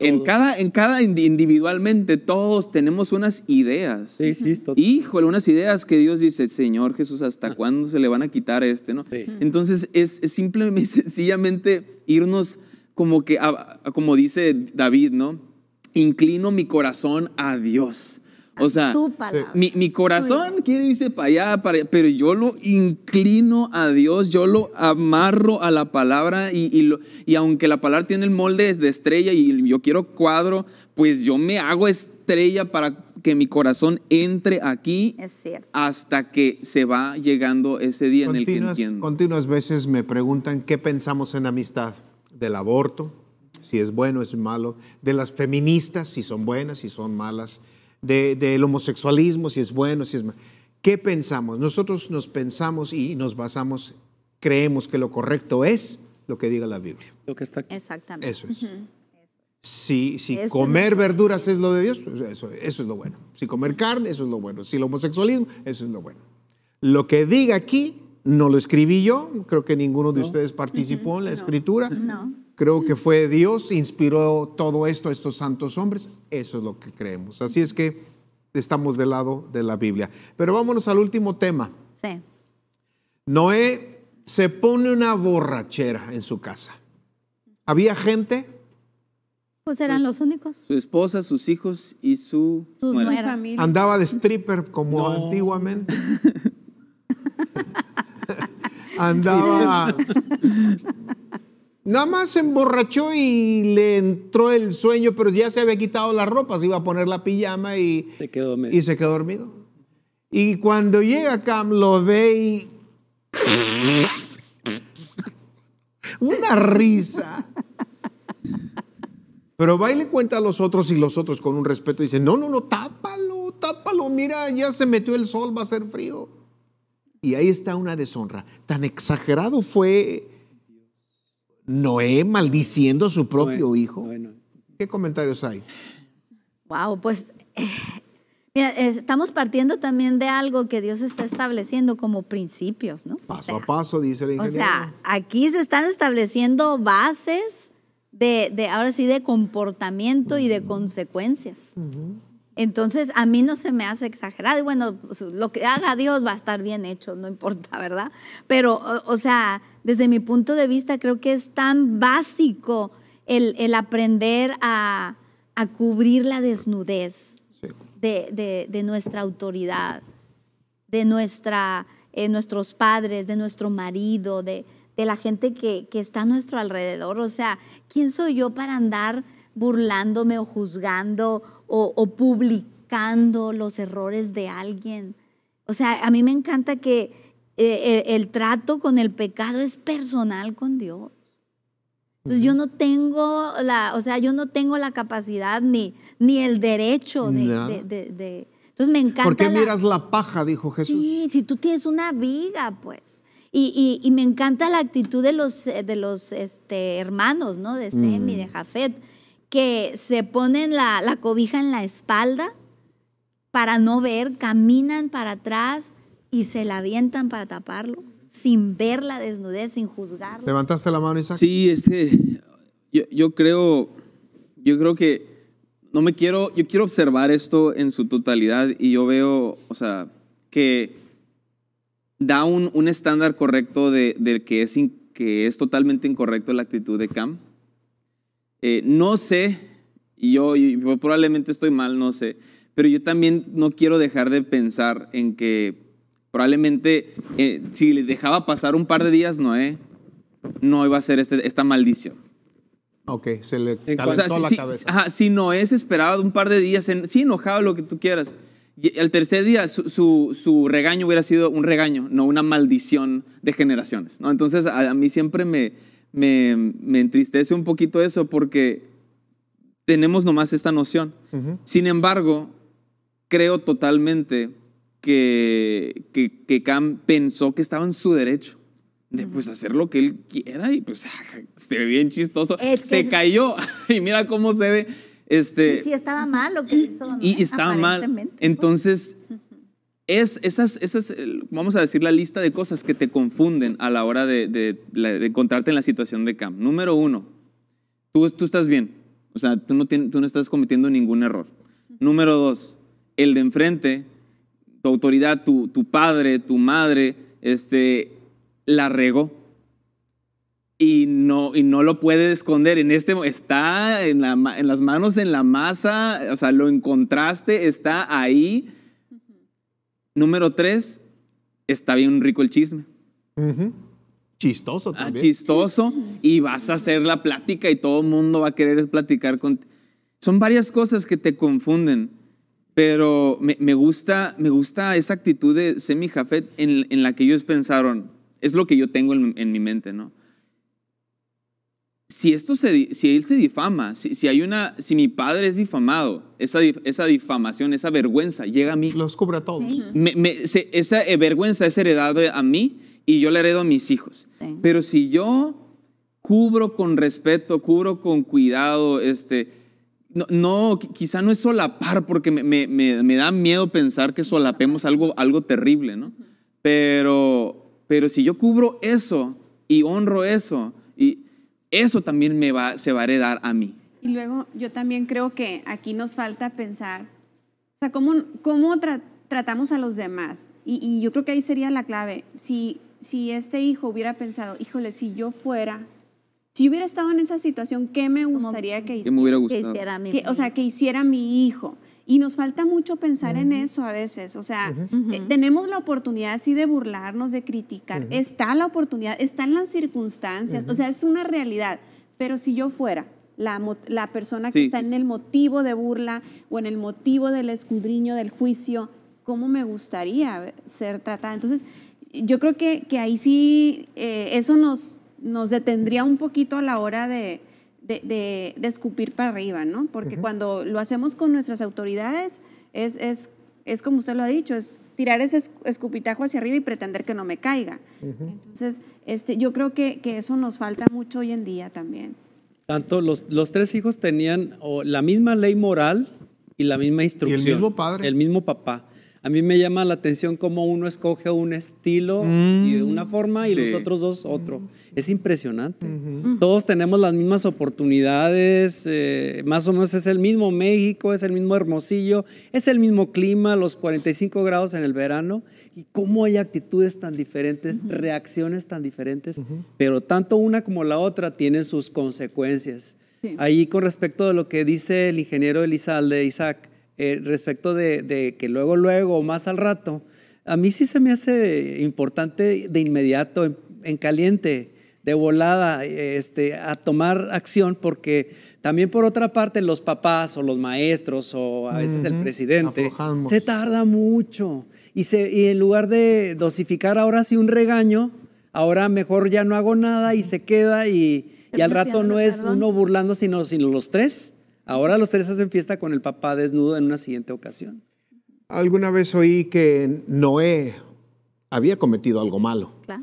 en cada, en cada individualmente, todos tenemos unas ideas. Sí, sí, Híjole, unas ideas que Dios dice, Señor Jesús, ¿hasta cuándo se le van a quitar este? ¿no? Entonces es, es simplemente, sencillamente irnos como que, ah, como dice David, ¿no? Inclino mi corazón a Dios. O sea, mi, mi, corazón quiere irse para allá, pero yo lo inclino a Dios, yo lo amarro a la palabra y, y, lo, y aunque la palabra tiene el molde de estrella y yo quiero cuadro, pues yo me hago estrella para que mi corazón entre aquí es hasta que se va llegando ese día en el que Continuas veces me preguntan qué pensamos en amistad del aborto, si es bueno, es malo, de las feministas, si son buenas, si son malas, del homosexualismo, si es bueno, si es malo. ¿Qué pensamos? Nosotros nos pensamos y nos basamos, creemos que lo correcto es lo que diga la Biblia. Lo que está Exactamente. Eso es. Si, comer verduras es lo de Dios, pues eso es lo bueno. Si comer carne, eso es lo bueno. Si el homosexualismo, eso es lo bueno. Lo que diga aquí no lo escribí yo, creo que ninguno de ustedes participó en la escritura. No. Creo que fue Dios, inspiró todo esto a estos santos hombres. Eso es lo que creemos. Así es que estamos del lado de la Biblia. Pero vámonos al último tema. Sí. Noé se pone una borrachera en su casa. ¿Había gente? Pues eran pues los únicos. Su esposa, sus hijos y su Sus familia. Andaba de stripper como antiguamente. Andaba. Nada más se emborrachó y le entró el sueño, pero ya se había quitado la ropa, se iba a poner la pijama y se quedó, dormido. Y, cuando llega Cam, lo ve y. Una risa. Pero va y le cuenta a los otros y los otros con un respeto dicen: No, no, no, tápalo, tápalo, mira, ya se metió el sol, va a ser frío. Y ahí está una deshonra. Tan exagerado fue Noé maldiciendo a su propio hijo. ¿Qué comentarios hay? Wow, pues mira, estamos partiendo también de algo que Dios está estableciendo como principios, ¿no? Paso a paso, dice la ingeniero. O sea, aquí se están estableciendo bases de, ahora sí, de comportamiento y de consecuencias. Entonces, a mí no se me hace exagerado. Y bueno, pues, lo que haga Dios va a estar bien hecho, no importa, ¿verdad? Pero, o, sea, desde mi punto de vista, creo que es tan básico el, aprender a, cubrir la desnudez de, nuestra autoridad, de nuestra, eh, nuestros padres, de nuestro marido, de, la gente que, que está a nuestro alrededor. O sea, ¿quién soy yo para andar burlándome o juzgando o, publicando los errores de alguien. O sea, a mí me encanta que eh, el, trato con el pecado es personal con Dios. Entonces yo no tengo la, o sea, yo no tengo la capacidad ni, ni el derecho de, entonces me encanta. ¿Por qué miras la paja? Dijo Jesús. Sí, si tú tienes una viga, pues. Y, y, me encanta la actitud de los, de los este, hermanos, ¿no? De Sem y de mm. Jafet, que se ponen la, cobija en la espalda para no ver, caminan para atrás y se la avientan para taparlo, sin ver la desnudez, sin juzgarlo. ¿Levantaste la mano, Isaac? Sí, es yo, creo, yo creo que no me quiero, yo quiero observar esto en su totalidad y yo veo, o sea, que da un, estándar correcto de, que, es que es totalmente incorrecto la actitud de Cam eh, no sé, y yo, probablemente estoy mal, no sé, pero yo también no quiero dejar de pensar en que probablemente eh, si le dejaba pasar un par de días Noé, eh, no iba a ser este, esta maldición. Ok, se le calentó o sea, si, la cabeza. Ajá, si Noé se esperaba un par de días, en, sí, enojado, lo que tú quieras. Y el tercer día su, su, regaño hubiera sido un regaño, no una maldición de generaciones. ¿no? Entonces a mí siempre me, me, entristece un poquito eso porque tenemos nomás esta noción. Sin embargo, creo totalmente que, que, Cam pensó que estaba en su derecho de pues, hacer lo que él quiera y pues se ve bien chistoso. se cayó y mira cómo se ve. Este, sí, estaba mal lo que hizo. Y estaba mal. Pues. Entonces, es esas, esas, eh, vamos a decir, la lista de cosas que te confunden a la hora de, encontrarte en la situación de CAM. Número uno, tú, tú estás bien. O sea, tú no, tú no estás cometiendo ningún error. Número dos, el de enfrente, tu autoridad, tu, padre, tu madre, este, la regó. Y no, y no lo puede esconder. En este, está en, en las manos, en la masa, o sea, lo encontraste, está ahí Número tres, está bien rico el chisme. Chistoso ah, también. chistoso y vas a hacer la plática y todo el mundo va a querer platicar con... Son varias cosas que te confunden, pero me, gusta, me gusta esa actitud de Semi Jafet en, en, la que ellos pensaron. Es lo que yo tengo en, en mi mente, ¿no? si, esto se, si él se difama, si, hay una, si mi padre es difamado, esa, esa difamación, esa vergüenza llega a mí. Los cubre a todos. esa eh, vergüenza es heredada a mí y yo la heredo a mis hijos. Pero si yo cubro con respeto, cubro con cuidado, este, no, no quizá no es solapar porque me, me, me, da miedo pensar que solapemos algo, algo terrible, ¿no? Pero, pero si yo cubro eso y honro eso, eso también me va, se va a heredar a mí. Y luego yo también creo que aquí nos falta pensar, o sea, ¿cómo, cómo tratamos a los demás? Y, yo creo que ahí sería la clave. Si, si este hijo hubiera pensado, híjole, si yo fuera, si yo hubiera estado en esa situación, ¿qué me gustaría que hiciera? o sea, que hiciera mi hijo. Y nos falta mucho pensar en eso a veces. O sea, eh, tenemos la oportunidad así de burlarnos, de criticar. Está la oportunidad, está en las circunstancias. O sea, es una realidad. Pero si yo fuera la, persona que está en el motivo de burla o en el motivo del escudriño, del juicio, ¿cómo me gustaría ser tratada? Entonces, yo creo que, que ahí sí eh, eso nos, nos detendría un poquito a la hora de de, escupir para arriba, ¿no? Porque cuando lo hacemos con nuestras autoridades, es, es, como usted lo ha dicho, es tirar ese escupitajo hacia arriba y pretender que no me caiga. Entonces, este, yo creo que, eso nos falta mucho hoy en día también. Tanto los, tres hijos tenían la misma ley moral y la misma instrucción. el mismo padre. El mismo papá. A mí me llama la atención cómo uno escoge un estilo mm. y una forma y los otros dos otro. Mm es impresionante. Todos tenemos las mismas oportunidades, eh, más o menos es el mismo México, es el mismo Hermosillo, es el mismo clima, los 45 grados en el verano. Y cómo hay actitudes tan diferentes, reacciones tan diferentes, pero tanto una como la otra tienen sus consecuencias. Ahí con respecto de lo que dice el ingeniero Elizalde, Isaac, eh, respecto de, que luego, luego, más al rato, a mí sí se me hace importante de inmediato, en, en caliente, de volada este, a tomar acción porque también por otra parte los papás o los maestros o a veces el presidente se tarda mucho y, se, y en lugar de dosificar ahora sí un regaño, ahora mejor ya no hago nada y se queda y, al rato no es uno burlando sino, sino los tres. Ahora los tres hacen fiesta con el papá desnudo en una siguiente ocasión. Alguna vez oí que Noé había cometido algo malo. Claro.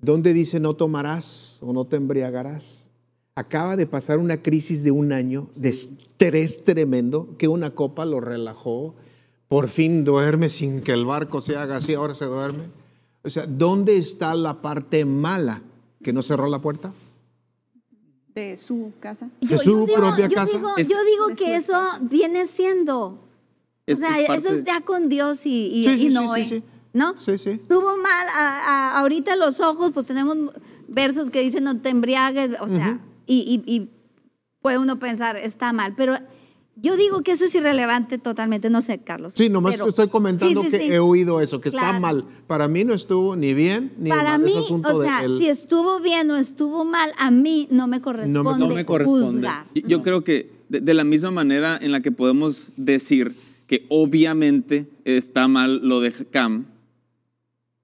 ¿Dónde dice no tomarás o no te embriagarás? Acaba de pasar una crisis de un año de estrés tremendo que una copa lo relajó. Por fin duerme sin que el barco se haga así, ahora se duerme. O sea, ¿dónde está la parte mala que no cerró la puerta? De su casa. Yo, su digo, propia yo Digo, yo digo que eso viene siendo. o sea, eso está con Dios y, no sí, ¿no? Sí, sí. Estuvo mal, ahorita los ojos, pues tenemos versos que dicen no te embriagues, o sea, y, puede uno pensar, está mal, pero yo digo que eso es irrelevante totalmente, no sé, Carlos. Sí, nomás estoy comentando que he oído eso, que está mal. Para mí no estuvo ni bien ni Para mí, o sea, si estuvo bien o estuvo mal, a mí no me corresponde, juzgar. Yo creo que de, de la misma manera en la que podemos decir que obviamente está mal lo de Cam,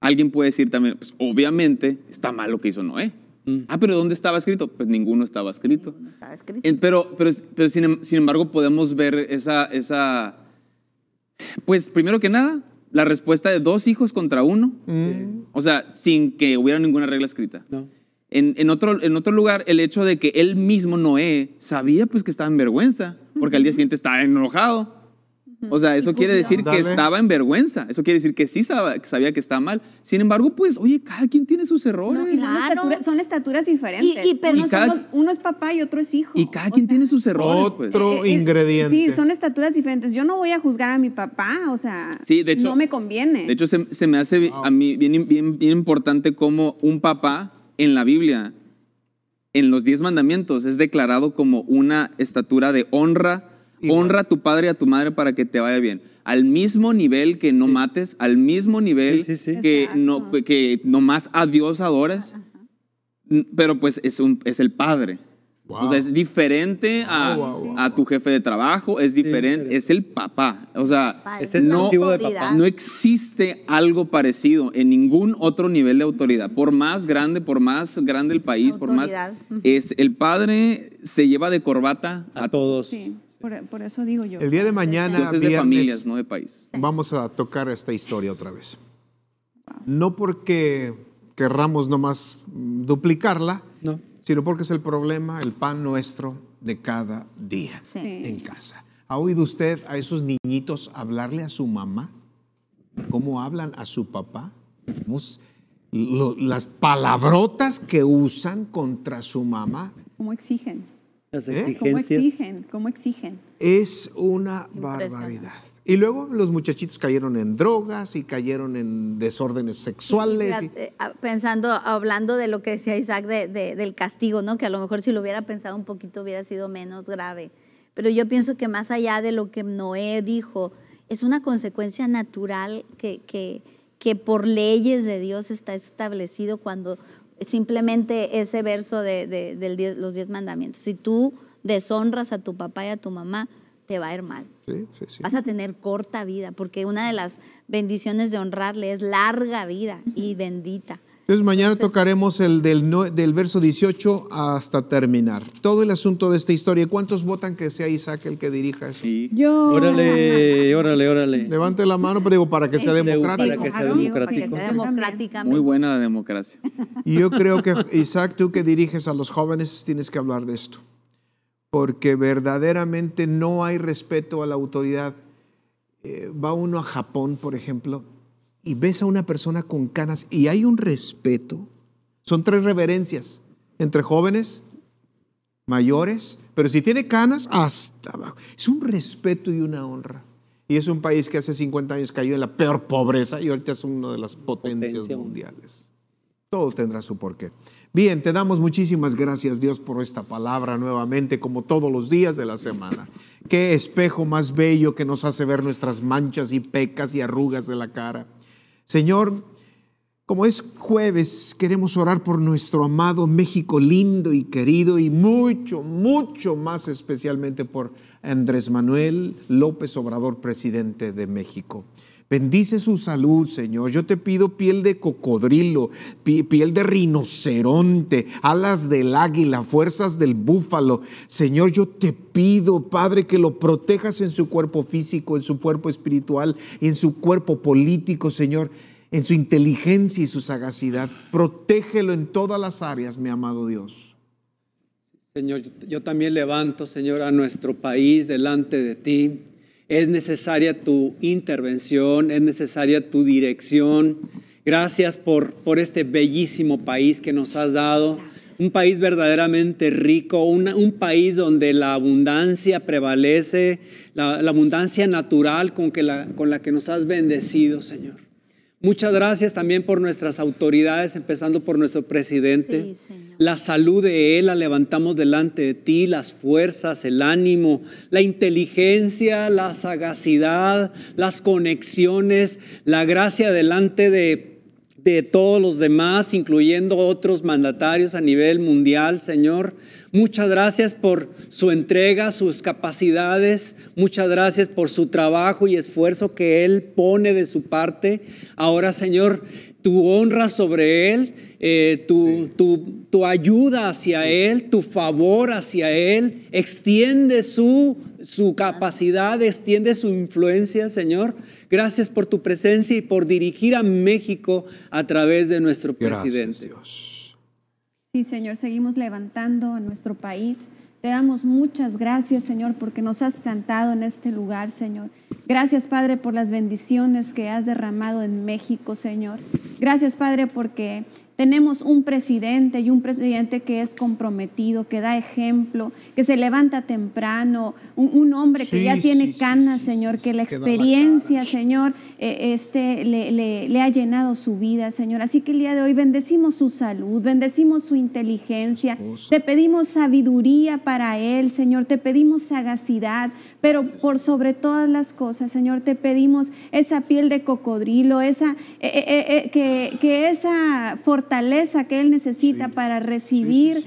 Alguien puede decir también, pues obviamente está mal lo que hizo Noé. Mm. Ah, pero ¿dónde estaba escrito? Pues ninguno estaba escrito. estaba escrito. pero, pero, em, sin, embargo podemos ver esa, esa, pues primero que nada, la respuesta de dos hijos contra uno. Mm. O sea, sin que hubiera ninguna regla escrita. En, otro, en otro lugar, el hecho de que él mismo, Noé, sabía pues que estaba en vergüenza, porque al día siguiente estaba enojado. O sea, eso quiere decir que estaba en vergüenza. Eso quiere decir que sí sabía, que estaba mal. Sin embargo, pues, oye, cada quien tiene sus errores. son, estaturas, diferentes. uno es papá y otro es hijo. Y cada quien tiene sus errores. Pues. Otro eh, eh, ingrediente. Sí, son estaturas diferentes. Yo no voy a juzgar a mi papá, o sea, no me conviene. De hecho, se, me hace a mí bien, bien importante cómo un papá en la Biblia, en los diez mandamientos, es declarado como una estatura de honra Honra a tu padre y a tu madre para que te vaya bien. Al mismo nivel que no mates, al mismo nivel que, no, que nomás a Dios adores, pero pues es, un, es el padre. O sea, es diferente a, tu jefe de trabajo, es diferente, es el papá. O sea, no, no existe algo parecido en ningún otro nivel de autoridad. Por más grande, por más grande el país, por más... Es, el padre se lleva de corbata a, a todos. Sí. Por, eso digo yo. El día de mañana. de familias, no de país. Vamos a tocar esta historia otra vez. No porque querramos nomás duplicarla, sino porque es el problema, el pan nuestro de cada día en casa. ¿Ha oído usted a esos niñitos hablarle a su mamá? ¿Cómo hablan a su papá? las palabrotas que usan contra su mamá. ¿Cómo exigen? ¿Eh? exigencias. ¿Cómo exigen? Es una barbaridad. Y luego los muchachitos cayeron en drogas y cayeron en desórdenes sexuales. Eh, pensando, hablando de lo que decía Isaac del castigo, ¿no? Que a lo mejor si lo hubiera pensado un poquito hubiera sido menos grave. Pero yo pienso que más allá de lo que Noé dijo, es una consecuencia natural que, que, que por leyes de Dios está establecido cuando simplemente ese verso de, del los diez mandamientos. Si tú deshonras a tu papá y a tu mamá, te va a ir mal. Vas a tener corta vida, porque una de las bendiciones de honrarle es larga vida y bendita. Entonces mañana tocaremos el del, verso 18 hasta terminar. Todo el asunto de esta historia. ¿Cuántos votan que sea Isaac el que dirija eso? Yo. Órale, órale, órale. Levante la mano, pero digo, para que sea democrático. Para que sea democrático. Muy buena la democracia. Y yo creo que Isaac, tú que diriges a los jóvenes, tienes que hablar de esto. Porque verdaderamente no hay respeto a la autoridad. Eh, va uno a Japón, por ejemplo, y ves a una persona con canas y hay un respeto. Son tres reverencias entre jóvenes, mayores, pero si tiene canas, hasta abajo. Es un respeto y una honra. Y es un país que hace 50 años cayó en la peor pobreza y ahorita es una de las potencias mundiales. Todo tendrá su porqué. Bien, te damos muchísimas gracias Dios por esta palabra nuevamente, como todos los días de la semana. Qué espejo más bello que nos hace ver nuestras manchas y pecas y arrugas de la cara Señor, como es jueves, queremos orar por nuestro amado México lindo y querido y mucho, mucho más especialmente por Andrés Manuel López Obrador, presidente de México. Bendice su salud, Señor. Yo te pido piel de cocodrilo, piel de rinoceronte, alas del águila, fuerzas del búfalo. Señor, yo te pido, Padre, que lo protejas en su cuerpo físico, en su cuerpo espiritual, en su cuerpo político, Señor, en su inteligencia y su sagacidad. Protégelo en todas las áreas, mi amado Dios. Señor, yo también levanto, Señor, a nuestro país delante de ti es necesaria tu intervención, es necesaria tu dirección. Gracias por, por este bellísimo país que nos has dado, un país verdaderamente rico, un país donde la abundancia prevalece, la, abundancia natural con, que con la que nos has bendecido, Señor. Muchas gracias también por nuestras autoridades, empezando por nuestro presidente. La salud de él la levantamos delante de ti, las fuerzas, el ánimo, la inteligencia, la sagacidad, las conexiones, la gracia delante de de todos los demás, incluyendo otros mandatarios a nivel mundial, Señor. Muchas gracias por su entrega, sus capacidades, muchas gracias por su trabajo y esfuerzo que Él pone de su parte. Ahora, Señor, tu honra sobre Él, eh, tu, ayuda hacia Él, tu favor hacia Él, extiende su, su capacidad, extiende su influencia, Señor. Gracias por tu presencia y por dirigir a México a través de nuestro presidente. Gracias, Dios. Sí, Señor, seguimos levantando a nuestro país. Te damos muchas gracias, Señor, porque nos has plantado en este lugar, Señor. Gracias, Padre, por las bendiciones que has derramado en México, Señor. Gracias, Padre, porque tenemos un presidente y un presidente que es comprometido, que da ejemplo, que se levanta temprano, un, hombre que ya tiene canas, Señor, que la experiencia, Señor, eh, este, le, ha llenado su vida, Señor. Así que el día de hoy bendecimos su salud, bendecimos su inteligencia, te pedimos sabiduría para él, Señor, te pedimos sagacidad, pero por sobre todas las cosas, Señor, te pedimos esa piel de cocodrilo, esa, eh, eh, eh, que, esa fortaleza que Él necesita para recibir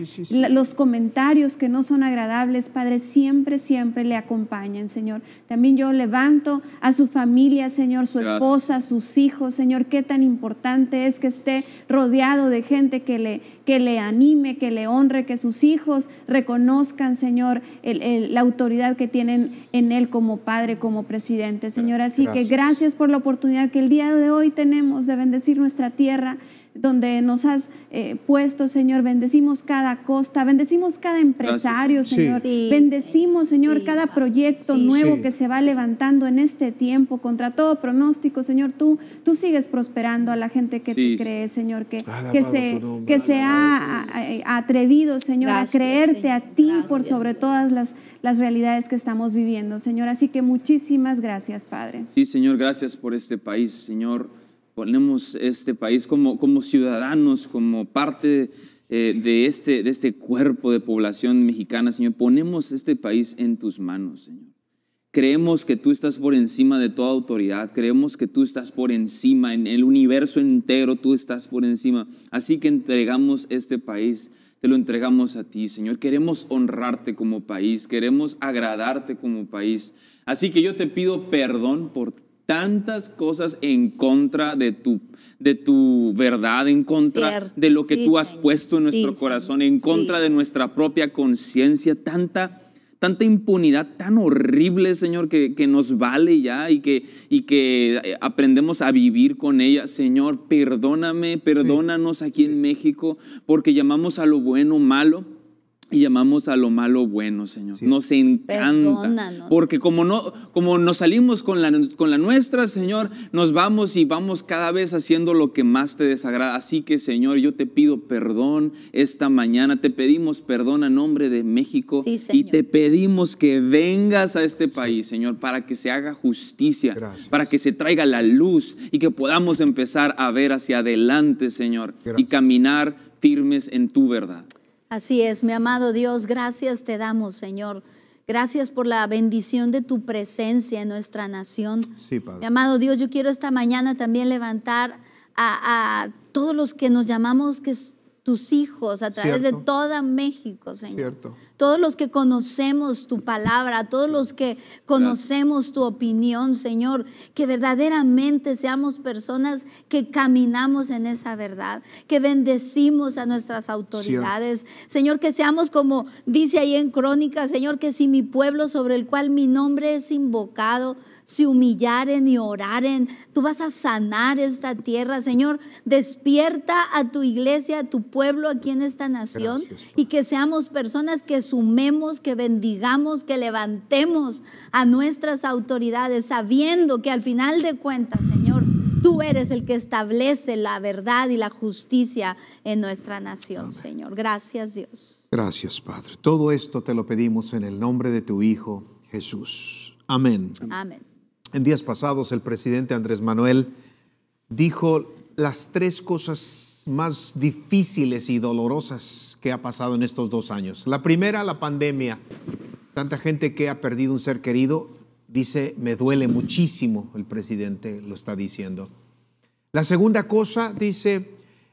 los comentarios que no son agradables, Padre, siempre, siempre le acompañen, Señor. También yo levanto a su familia, Señor, su esposa, sus hijos, Señor, qué tan importante es que esté rodeado de gente que le que le anime, que le honre, que sus hijos reconozcan, Señor, la autoridad que tienen en Él como Padre, como presidente, Señor. Así que gracias por la oportunidad que el día de hoy tenemos de bendecir nuestra tierra donde nos has eh, puesto, Señor. Bendecimos cada costa, bendecimos cada empresario, Señor. Bendecimos, Señor, cada proyecto nuevo que se va levantando en este tiempo contra todo pronóstico, Señor. Tú, tú sigues prosperando a la gente que te cree, Señor, que, que se, ha atrevido, Señor, a creerte a ti por sobre todas las, las realidades que estamos viviendo, Señor. Así que muchísimas gracias, Padre. Sí, Señor, gracias por este país, Señor ponemos este país como, como ciudadanos, como parte eh, de, este, de este cuerpo de población mexicana, Señor. Ponemos este país en tus manos, Señor. Creemos que tú estás por encima de toda autoridad, creemos que tú estás por encima, en el universo entero tú estás por encima. Así que entregamos este país, te lo entregamos a ti, Señor. Queremos honrarte como país, queremos agradarte como país. Así que yo te pido perdón por tantas cosas en contra de tu de tu verdad, en contra de lo que tú has puesto en nuestro corazón, en contra de nuestra propia conciencia, tanta, tanta impunidad tan horrible, Señor, que, nos vale ya y que, y que eh, aprendemos a vivir con ella. Señor, perdóname, perdónanos aquí en México porque llamamos a lo bueno malo llamamos a lo malo bueno, Señor. Nos encanta. Porque como no, como nos salimos con la, con la nuestra, Señor, nos vamos y vamos cada vez haciendo lo que más te desagrada. Así que, Señor, yo te pido perdón esta mañana. Te pedimos perdón a nombre de México. y te pedimos que vengas a este país, Señor, para que se haga justicia, para que se traiga la luz y que podamos empezar a ver hacia adelante, Señor, y caminar firmes en tu verdad. Así es, mi amado Dios, gracias te damos, Señor. Gracias por la bendición de tu presencia en nuestra nación. Sí, Padre. Mi amado Dios, yo quiero esta mañana también levantar a, todos los que nos llamamos que tus hijos a través de toda México, Señor. Cierto todos los que conocemos tu palabra, todos los que conocemos tu opinión, Señor, que verdaderamente seamos personas que caminamos en esa verdad, que bendecimos a nuestras autoridades. Señor, que seamos como dice ahí en Crónica, Señor, que si mi pueblo sobre el cual mi nombre es invocado, se humillaren y oraren. Tú vas a sanar esta tierra, Señor. Despierta a tu iglesia, a tu pueblo, aquí en esta nación, y que seamos personas que sumemos, que bendigamos, que levantemos a nuestras autoridades, sabiendo que al final de cuentas, Señor, tú eres el que establece la verdad y la justicia en nuestra nación, Señor. Gracias, Dios. Gracias, Padre. Todo esto te lo pedimos en el nombre de tu Hijo, Jesús. Amén. Amén. En días pasados, el presidente Andrés Manuel dijo las tres cosas más difíciles y dolorosas que ha pasado en estos dos años. La primera, la pandemia. Tanta gente que ha perdido un ser querido dice, me duele muchísimo, el presidente lo está diciendo. La segunda cosa, dice,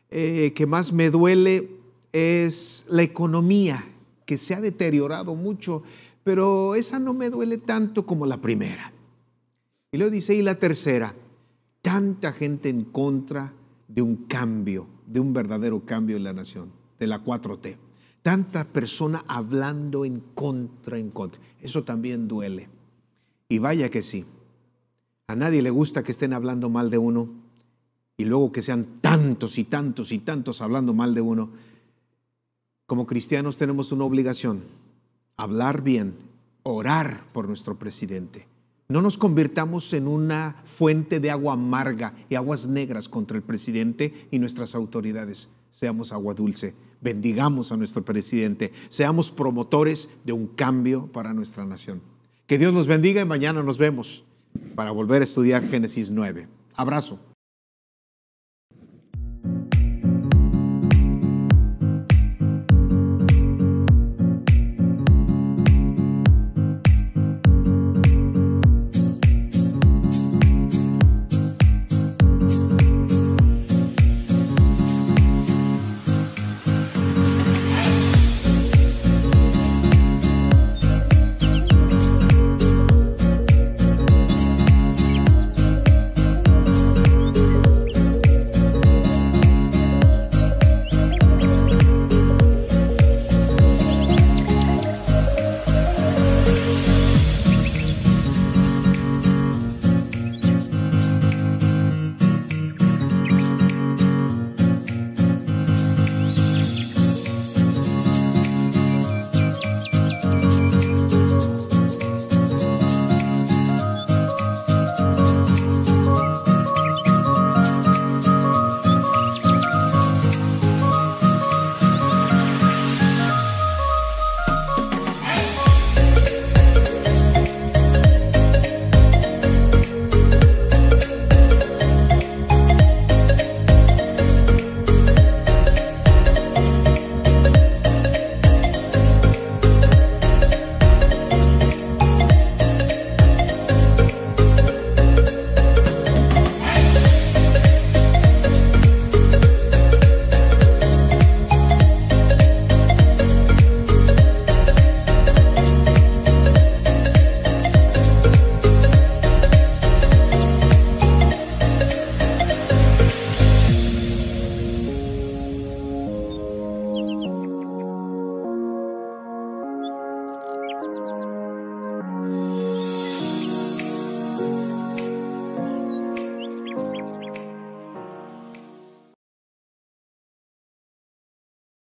eh, que más me duele es la economía, que se ha deteriorado mucho, pero esa no me duele tanto como la primera. Y luego dice, y la tercera, tanta gente en contra de un cambio de un verdadero cambio en la nación, de la 4T. Tanta persona hablando en contra, en contra. Eso también duele. Y vaya que sí. A nadie le gusta que estén hablando mal de uno y luego que sean tantos y tantos y tantos hablando mal de uno. Como cristianos tenemos una obligación, hablar bien, orar por nuestro presidente no nos convirtamos en una fuente de agua amarga y aguas negras contra el presidente y nuestras autoridades. Seamos agua dulce, bendigamos a nuestro presidente, seamos promotores de un cambio para nuestra nación. Que Dios nos bendiga y mañana nos vemos para volver a estudiar Génesis 9. Abrazo.